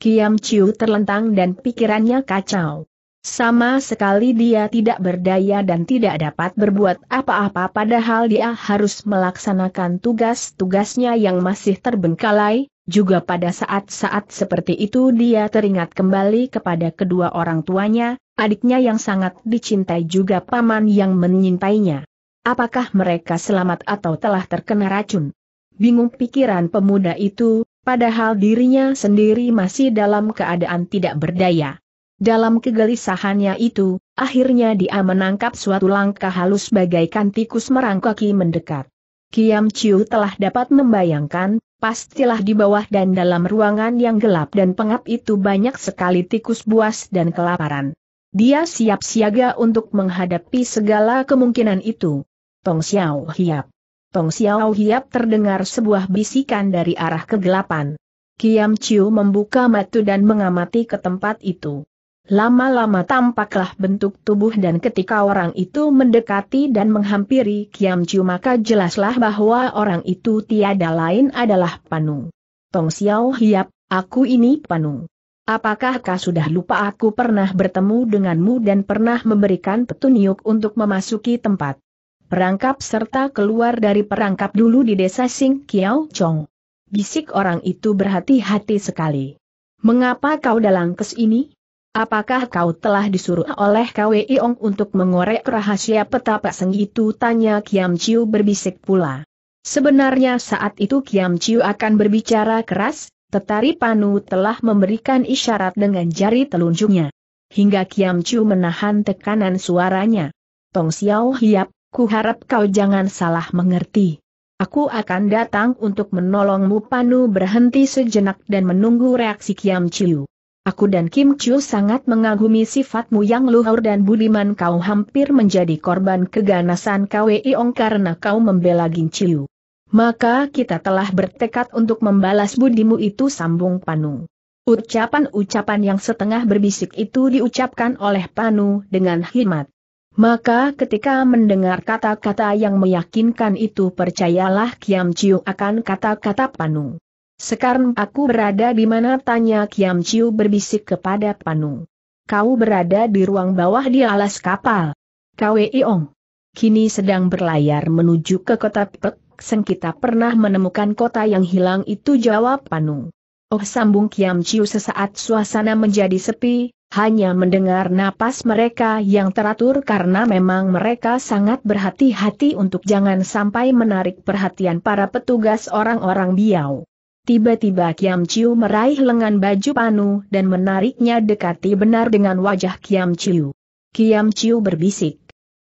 S1: Kiam Chiu terlentang dan pikirannya kacau. Sama sekali dia tidak berdaya dan tidak dapat berbuat apa-apa padahal dia harus melaksanakan tugas-tugasnya yang masih terbengkalai, juga pada saat-saat seperti itu dia teringat kembali kepada kedua orang tuanya, adiknya yang sangat dicintai juga paman yang menyintainya. Apakah mereka selamat atau telah terkena racun? Bingung pikiran pemuda itu, padahal dirinya sendiri masih dalam keadaan tidak berdaya. Dalam kegelisahannya itu, akhirnya dia menangkap suatu langkah halus bagaikan tikus merangkaki mendekat. Kiam Chiu telah dapat membayangkan, pastilah di bawah dan dalam ruangan yang gelap dan pengap itu banyak sekali tikus buas dan kelaparan. Dia siap siaga untuk menghadapi segala kemungkinan itu. Tong Xiao Hiap Tong Xiao Hiap terdengar sebuah bisikan dari arah kegelapan. Kiam Chiu membuka mata dan mengamati ke tempat itu. Lama-lama tampaklah bentuk tubuh dan ketika orang itu mendekati dan menghampiri Kiam Chiu maka jelaslah bahwa orang itu tiada lain adalah Panu. Tong Xiao Hiap, aku ini Panu. Apakah kau sudah lupa aku pernah bertemu denganmu dan pernah memberikan petunjuk untuk memasuki tempat perangkap serta keluar dari perangkap dulu di desa Sing Kiao Chong. Bisik orang itu berhati-hati sekali. Mengapa kau dalam kes ini? Apakah kau telah disuruh oleh Kwei Ong untuk mengorek rahasia peta seng itu? Tanya Kiam Chiu berbisik pula. Sebenarnya saat itu Kiam Chiu akan berbicara keras, tetapi Panu telah memberikan isyarat dengan jari telunjuknya. Hingga Kiam Chiu menahan tekanan suaranya. Tong Xiao Hiap, Ku harap kau jangan salah mengerti. Aku akan datang untuk menolongmu Panu berhenti sejenak dan menunggu reaksi Kiam Chiu. Aku dan Kim Chiu sangat mengagumi sifatmu yang luhur dan budiman kau hampir menjadi korban keganasan KWI Ong karena kau membela Gin Chiu. Maka kita telah bertekad untuk membalas budimu itu sambung Panu. Ucapan-ucapan yang setengah berbisik itu diucapkan oleh Panu dengan hikmat. Maka ketika mendengar kata-kata yang meyakinkan itu percayalah Kiam Chiu akan kata-kata Panu. Sekarang aku berada di mana tanya Kiam Chiu berbisik kepada Panu. Kau berada di ruang bawah di alas kapal. Kau Ong. Kini sedang berlayar menuju ke kota Pek, kita pernah menemukan kota yang hilang itu jawab Panu. Oh sambung Kiam Chiu sesaat suasana menjadi sepi, hanya mendengar napas mereka yang teratur karena memang mereka sangat berhati-hati untuk jangan sampai menarik perhatian para petugas orang-orang Biau. Tiba-tiba Kiam Chiu meraih lengan baju Panu dan menariknya dekati benar dengan wajah Kiam Chiu. Kiam Chiu berbisik.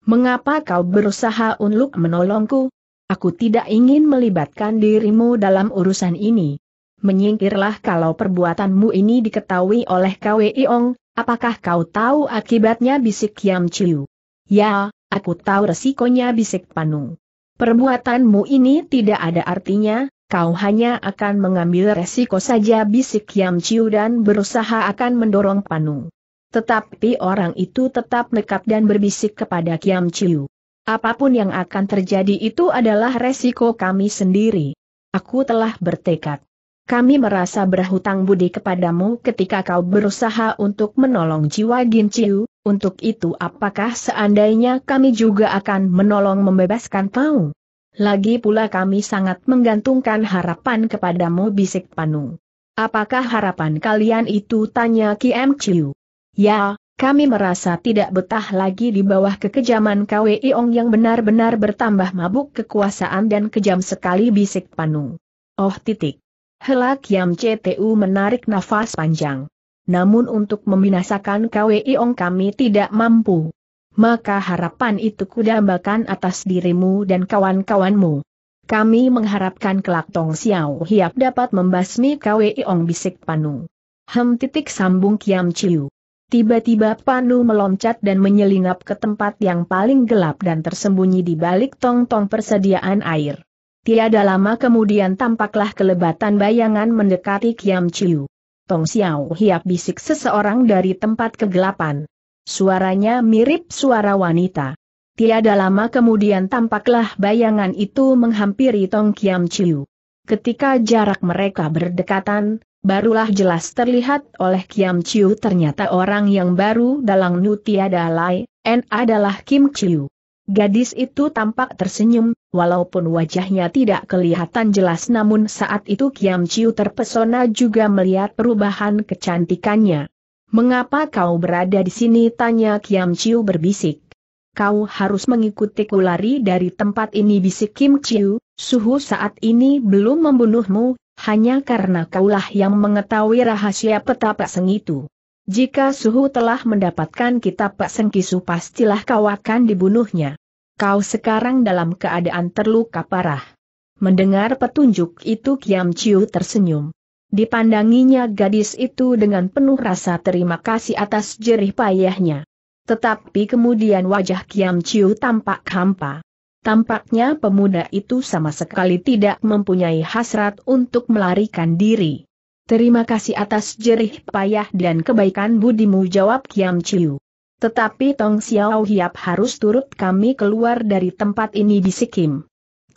S1: Mengapa kau berusaha untuk menolongku? Aku tidak ingin melibatkan dirimu dalam urusan ini menyingkirlah kalau perbuatanmu ini diketahui oleh iong. Apakah kau tahu akibatnya bisik Yam Chiu? Ya, aku tahu resikonya bisik Panu. Perbuatanmu ini tidak ada artinya, kau hanya akan mengambil resiko saja bisik Yam Chiu dan berusaha akan mendorong Panu. Tetapi orang itu tetap nekat dan berbisik kepada Yam Chiu. Apapun yang akan terjadi itu adalah resiko kami sendiri. Aku telah bertekad kami merasa berhutang budi kepadamu ketika kau berusaha untuk menolong jiwa Ginciu, untuk itu apakah seandainya kami juga akan menolong membebaskan kau? Lagi pula kami sangat menggantungkan harapan kepadamu bisik Panu. Apakah harapan kalian itu tanya Kim Chiu? Ya, kami merasa tidak betah lagi di bawah kekejaman Kwei Ong yang benar-benar bertambah mabuk kekuasaan dan kejam sekali bisik Panu. Oh titik. Helak Yam CTU menarik nafas panjang. Namun untuk membinasakan Ong kami tidak mampu. Maka harapan itu kudambakan atas dirimu dan kawan-kawanmu. Kami mengharapkan kelak Tong Xiao Hiap dapat membasmi Ong bisik Panu. Hem titik sambung Kiam Chiu. Tiba-tiba Panu meloncat dan menyelinap ke tempat yang paling gelap dan tersembunyi di balik tong-tong persediaan air. Tiada lama kemudian tampaklah kelebatan bayangan mendekati Kiam Chiu. Tong Xiao hiap bisik seseorang dari tempat kegelapan. Suaranya mirip suara wanita. Tiada lama kemudian tampaklah bayangan itu menghampiri Tong Kiam Chiu. Ketika jarak mereka berdekatan, barulah jelas terlihat oleh Kiam Chiu ternyata orang yang baru dalam Nu tiada lain, N adalah Kim Chiu. Gadis itu tampak tersenyum, walaupun wajahnya tidak kelihatan jelas namun saat itu Kiam Chiu terpesona juga melihat perubahan kecantikannya. Mengapa kau berada di sini? tanya Kiam Chiu berbisik. Kau harus mengikuti kulari dari tempat ini bisik Kim Chiu, suhu saat ini belum membunuhmu, hanya karena kaulah yang mengetahui rahasia petapa sengitu. itu. Jika Suhu telah mendapatkan kitab Pak Sengkisu pastilah kau akan dibunuhnya. Kau sekarang dalam keadaan terluka parah. Mendengar petunjuk itu Kiam Chiu tersenyum. Dipandanginya gadis itu dengan penuh rasa terima kasih atas jerih payahnya. Tetapi kemudian wajah Kiam Chiu tampak hampa. Tampaknya pemuda itu sama sekali tidak mempunyai hasrat untuk melarikan diri. Terima kasih atas jerih payah dan kebaikan budimu jawab Kiam Chiu. Tetapi Tong Xiao Hiap harus turut kami keluar dari tempat ini di Sikim.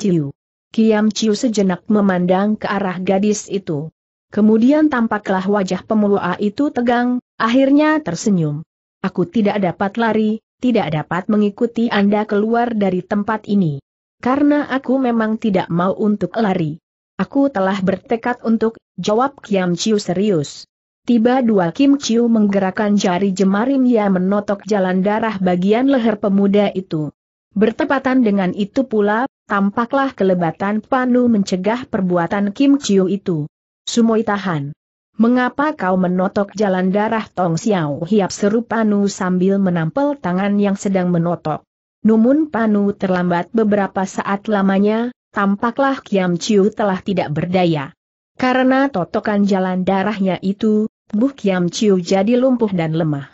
S1: Chiu. Kiam Chiu sejenak memandang ke arah gadis itu. Kemudian tampaklah wajah pemula itu tegang, akhirnya tersenyum. Aku tidak dapat lari, tidak dapat mengikuti Anda keluar dari tempat ini. Karena aku memang tidak mau untuk lari. Aku telah bertekad untuk, jawab Kiam Chiu serius. Tiba dua Kim Chiu menggerakkan jari jemarim ia menotok jalan darah bagian leher pemuda itu. Bertepatan dengan itu pula, tampaklah kelebatan Panu mencegah perbuatan Kim Chiu itu. Sumoi tahan. Mengapa kau menotok jalan darah Tong Xiao Hiap seru Panu sambil menampel tangan yang sedang menotok. Numun Panu terlambat beberapa saat lamanya, tampaklah Kiam Chiu telah tidak berdaya. Karena totokan jalan darahnya itu, tubuh Kiam Chiu jadi lumpuh dan lemah.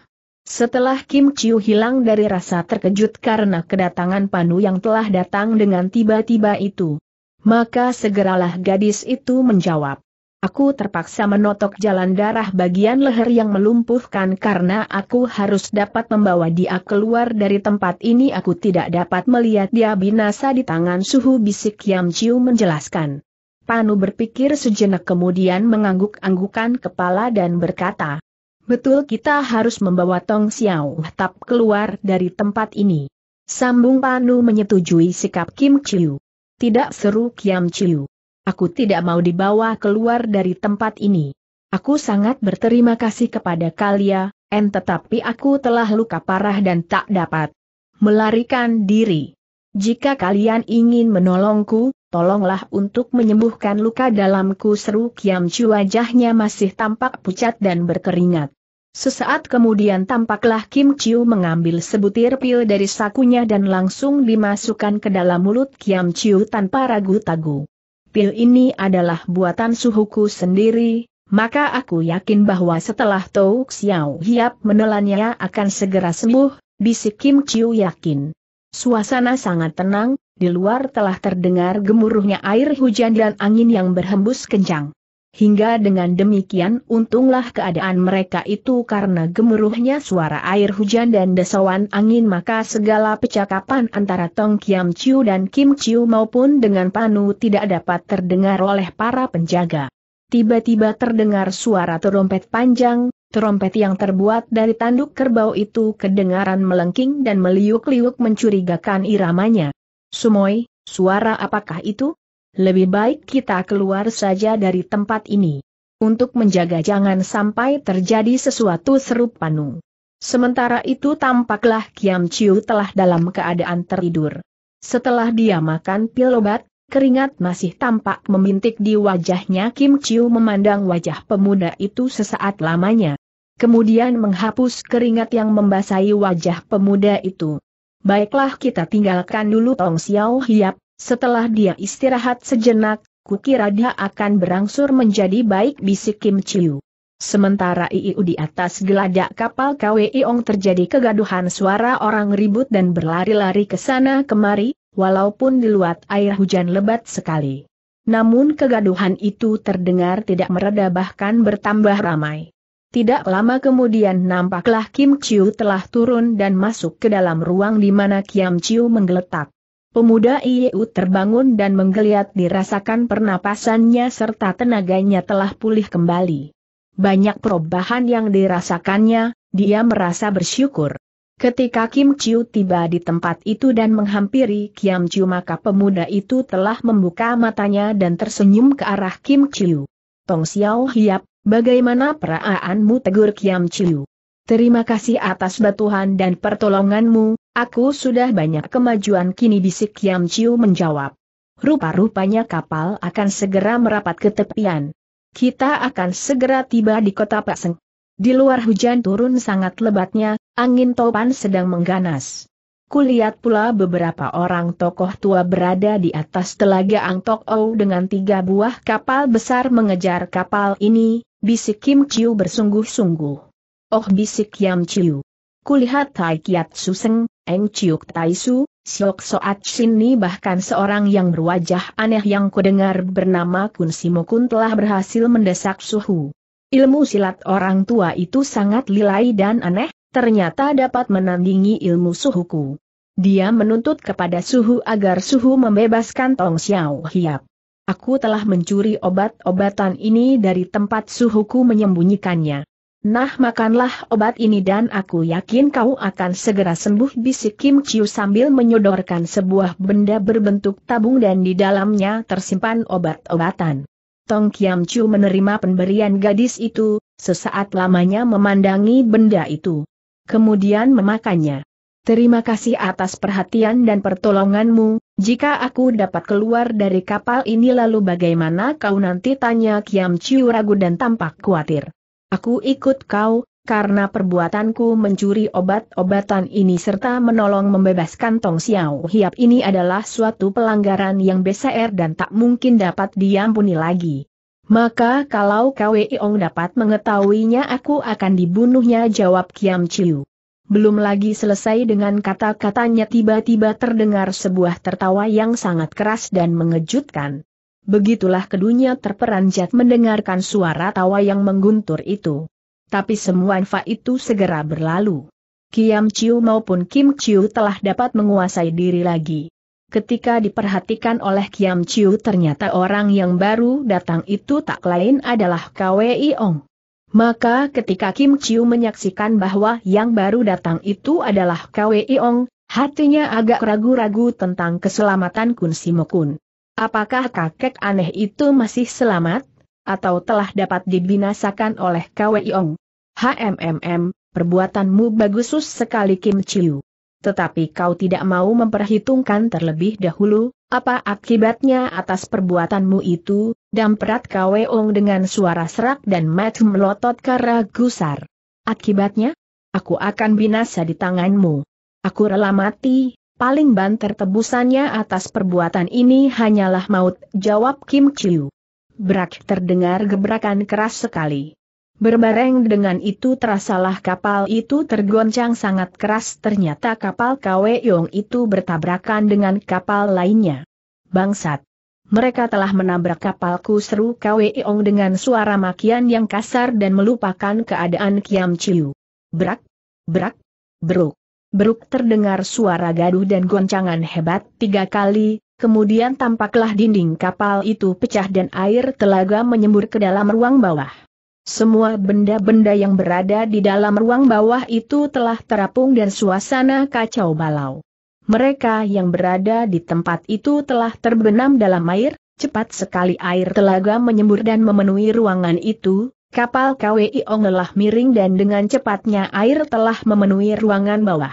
S1: Setelah Kim Chiu hilang dari rasa terkejut karena kedatangan Panu yang telah datang dengan tiba-tiba itu, maka segeralah gadis itu menjawab. Aku terpaksa menotok jalan darah bagian leher yang melumpuhkan karena aku harus dapat membawa dia keluar dari tempat ini. Aku tidak dapat melihat dia binasa di tangan suhu bisik Yam Chiu menjelaskan. Panu berpikir sejenak kemudian mengangguk-anggukan kepala dan berkata, Betul kita harus membawa Tong Xiao Tap keluar dari tempat ini. Sambung Panu menyetujui sikap Kim Chiu. Tidak seru Kiam Chiu. Aku tidak mau dibawa keluar dari tempat ini. Aku sangat berterima kasih kepada kalian, en tetapi aku telah luka parah dan tak dapat melarikan diri. Jika kalian ingin menolongku, tolonglah untuk menyembuhkan luka dalamku seru Kiam Chu wajahnya masih tampak pucat dan berkeringat. Sesaat kemudian tampaklah Kim Chiu mengambil sebutir pil dari sakunya dan langsung dimasukkan ke dalam mulut Kiam Chiu tanpa ragu-tagu pil ini adalah buatan suhuku sendiri, maka aku yakin bahwa setelah Tou Xiao Hiap menelannya akan segera sembuh, bisik Kim Chiu yakin. Suasana sangat tenang, di luar telah terdengar gemuruhnya air hujan dan angin yang berhembus kencang. Hingga dengan demikian untunglah keadaan mereka itu karena gemuruhnya suara air hujan dan desawan angin maka segala percakapan antara Tong Kiam Chiu dan Kim Chiu maupun dengan Panu tidak dapat terdengar oleh para penjaga. Tiba-tiba terdengar suara terompet panjang, terompet yang terbuat dari tanduk kerbau itu kedengaran melengking dan meliuk-liuk mencurigakan iramanya. Sumoy, suara apakah itu? Lebih baik kita keluar saja dari tempat ini. Untuk menjaga jangan sampai terjadi sesuatu seru Panu. Sementara itu tampaklah Kiam Chiu telah dalam keadaan tertidur. Setelah dia makan pil obat, keringat masih tampak memintik di wajahnya Kim Chiu memandang wajah pemuda itu sesaat lamanya. Kemudian menghapus keringat yang membasahi wajah pemuda itu. Baiklah kita tinggalkan dulu Tong Xiao Hiap, setelah dia istirahat sejenak, kukira dia akan berangsur menjadi baik bisik Kim Chiu. Sementara IIU di atas geladak kapal Ong terjadi kegaduhan suara orang ribut dan berlari-lari ke sana kemari, walaupun di luar air hujan lebat sekali. Namun kegaduhan itu terdengar tidak mereda bahkan bertambah ramai. Tidak lama kemudian nampaklah Kim Chiu telah turun dan masuk ke dalam ruang di mana Kiam Chiu menggeletak. Pemuda Ieu terbangun dan menggeliat dirasakan pernapasannya serta tenaganya telah pulih kembali. Banyak perubahan yang dirasakannya, dia merasa bersyukur. Ketika Kim Chiu tiba di tempat itu dan menghampiri Kiam Chiu maka pemuda itu telah membuka matanya dan tersenyum ke arah Kim Chiu. Tong Xiao Hiap, bagaimana perasaanmu tegur Kiam Chiu? Terima kasih atas bantuan dan pertolonganmu, Aku sudah banyak kemajuan kini bisik Yam Chiu menjawab. Rupa-rupanya kapal akan segera merapat ke tepian. Kita akan segera tiba di kota Paseng. Di luar hujan turun sangat lebatnya, angin topan sedang mengganas. Kulihat pula beberapa orang tokoh tua berada di atas telaga Angtok Ou dengan tiga buah kapal besar mengejar kapal ini, bisik Kim Chiu bersungguh-sungguh. Oh bisik Yam Chiu. Kulihat Tai Kiat Suseng, Eng Tai Taisu, Siok Soat Sini bahkan seorang yang berwajah aneh yang kudengar bernama Kun Simokun telah berhasil mendesak suhu. Ilmu silat orang tua itu sangat lilai dan aneh, ternyata dapat menandingi ilmu suhuku. Dia menuntut kepada suhu agar suhu membebaskan Tong Xiao Hiap. Aku telah mencuri obat-obatan ini dari tempat suhuku menyembunyikannya. Nah makanlah obat ini dan aku yakin kau akan segera sembuh bisik Kim Chiu sambil menyodorkan sebuah benda berbentuk tabung dan di dalamnya tersimpan obat-obatan. Tong Kiam Chiu menerima pemberian gadis itu, sesaat lamanya memandangi benda itu. Kemudian memakannya. Terima kasih atas perhatian dan pertolonganmu, jika aku dapat keluar dari kapal ini lalu bagaimana kau nanti tanya Kiam Chiu ragu dan tampak khawatir. Aku ikut kau, karena perbuatanku mencuri obat-obatan ini serta menolong membebaskan Tong Xiao Hiap ini adalah suatu pelanggaran yang besar dan tak mungkin dapat diampuni lagi. Maka kalau Kwei Ong dapat mengetahuinya aku akan dibunuhnya jawab Kiam Chiu. Belum lagi selesai dengan kata-katanya tiba-tiba terdengar sebuah tertawa yang sangat keras dan mengejutkan. Begitulah kedunya terperanjat mendengarkan suara tawa yang mengguntur itu. Tapi semua infa itu segera berlalu. Kiam Chiu maupun Kim Chiu telah dapat menguasai diri lagi. Ketika diperhatikan oleh Kiam Chiu ternyata orang yang baru datang itu tak lain adalah Kwei Ong. Maka ketika Kim Chiu menyaksikan bahwa yang baru datang itu adalah Kwei Ong, hatinya agak ragu-ragu tentang keselamatan Kun Simokun. Apakah kakek aneh itu masih selamat? Atau telah dapat dibinasakan oleh Kweiong? HMMM, perbuatanmu bagus sekali Kim Chiu. Tetapi kau tidak mau memperhitungkan terlebih dahulu, apa akibatnya atas perbuatanmu itu, damperat Kweiong dengan suara serak dan mat melotot karena gusar. Akibatnya? Aku akan binasa di tanganmu. Aku rela mati, paling banter tebusannya atas perbuatan ini hanyalah maut, jawab Kim Chiu. Berak terdengar gebrakan keras sekali. Berbareng dengan itu terasalah kapal itu tergoncang sangat keras ternyata kapal KW Yong itu bertabrakan dengan kapal lainnya. Bangsat! Mereka telah menabrak kapalku seru KW Yong dengan suara makian yang kasar dan melupakan keadaan Kiam Chiu. Berak! Berak! Beruk! beruk terdengar suara gaduh dan goncangan hebat tiga kali, kemudian tampaklah dinding kapal itu pecah dan air telaga menyembur ke dalam ruang bawah. Semua benda-benda yang berada di dalam ruang bawah itu telah terapung dan suasana kacau balau. Mereka yang berada di tempat itu telah terbenam dalam air, cepat sekali air telaga menyembur dan memenuhi ruangan itu, Kapal KWI Ong lelah miring dan dengan cepatnya air telah memenuhi ruangan bawah.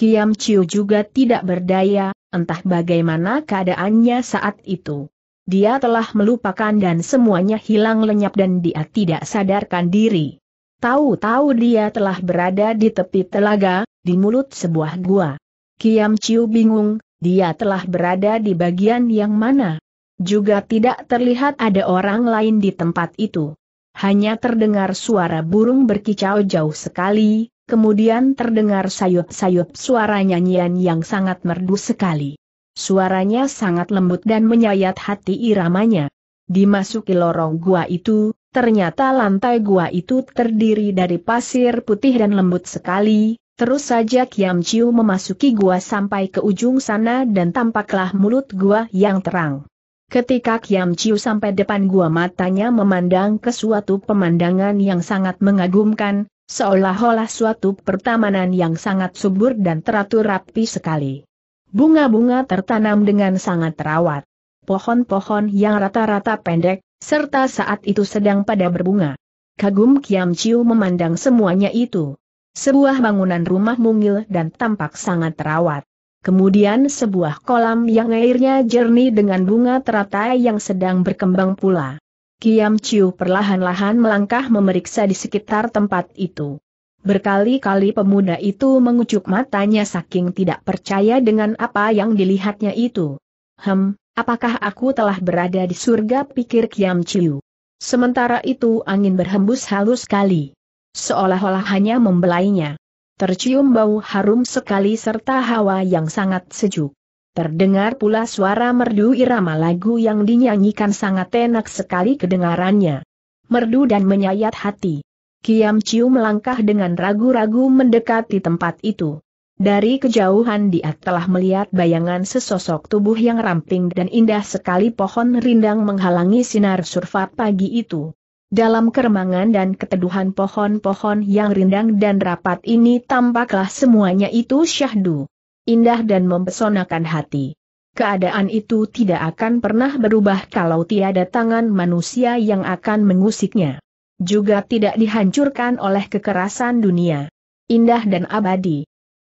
S1: Kiam Chiu juga tidak berdaya, entah bagaimana keadaannya saat itu. Dia telah melupakan dan semuanya hilang lenyap dan dia tidak sadarkan diri. Tahu-tahu dia telah berada di tepi telaga, di mulut sebuah gua. Kiam Chiu bingung, dia telah berada di bagian yang mana. Juga tidak terlihat ada orang lain di tempat itu. Hanya terdengar suara burung berkicau jauh sekali, kemudian terdengar sayup-sayup suara nyanyian yang sangat merdu sekali. Suaranya sangat lembut dan menyayat hati iramanya. Dimasuki lorong gua itu, ternyata lantai gua itu terdiri dari pasir putih dan lembut sekali, Terus saja Kiam Chiu memasuki gua sampai ke ujung sana dan tampaklah mulut gua yang terang. Ketika Kiam Chiu sampai depan gua matanya memandang ke suatu pemandangan yang sangat mengagumkan, seolah-olah suatu pertamanan yang sangat subur dan teratur rapi sekali. Bunga-bunga tertanam dengan sangat terawat. Pohon-pohon yang rata-rata pendek, serta saat itu sedang pada berbunga. Kagum Kiam Chiu memandang semuanya itu. Sebuah bangunan rumah mungil dan tampak sangat terawat kemudian sebuah kolam yang airnya jernih dengan bunga teratai yang sedang berkembang pula. Kiam Chiu perlahan-lahan melangkah memeriksa di sekitar tempat itu. Berkali-kali pemuda itu mengucuk matanya saking tidak percaya dengan apa yang dilihatnya itu. Hem, apakah aku telah berada di surga pikir Kiam Chiu. Sementara itu angin berhembus halus sekali. Seolah-olah hanya membelainya. Tercium bau harum sekali serta hawa yang sangat sejuk. Terdengar pula suara merdu irama lagu yang dinyanyikan sangat enak sekali kedengarannya. Merdu dan menyayat hati. Kiam Chiu melangkah dengan ragu-ragu mendekati tempat itu. Dari kejauhan dia telah melihat bayangan sesosok tubuh yang ramping dan indah sekali pohon rindang menghalangi sinar surfa pagi itu. Dalam keremangan dan keteduhan pohon-pohon yang rindang dan rapat ini tampaklah semuanya itu syahdu. Indah dan mempesonakan hati. Keadaan itu tidak akan pernah berubah kalau tiada tangan manusia yang akan mengusiknya. Juga tidak dihancurkan oleh kekerasan dunia. Indah dan abadi.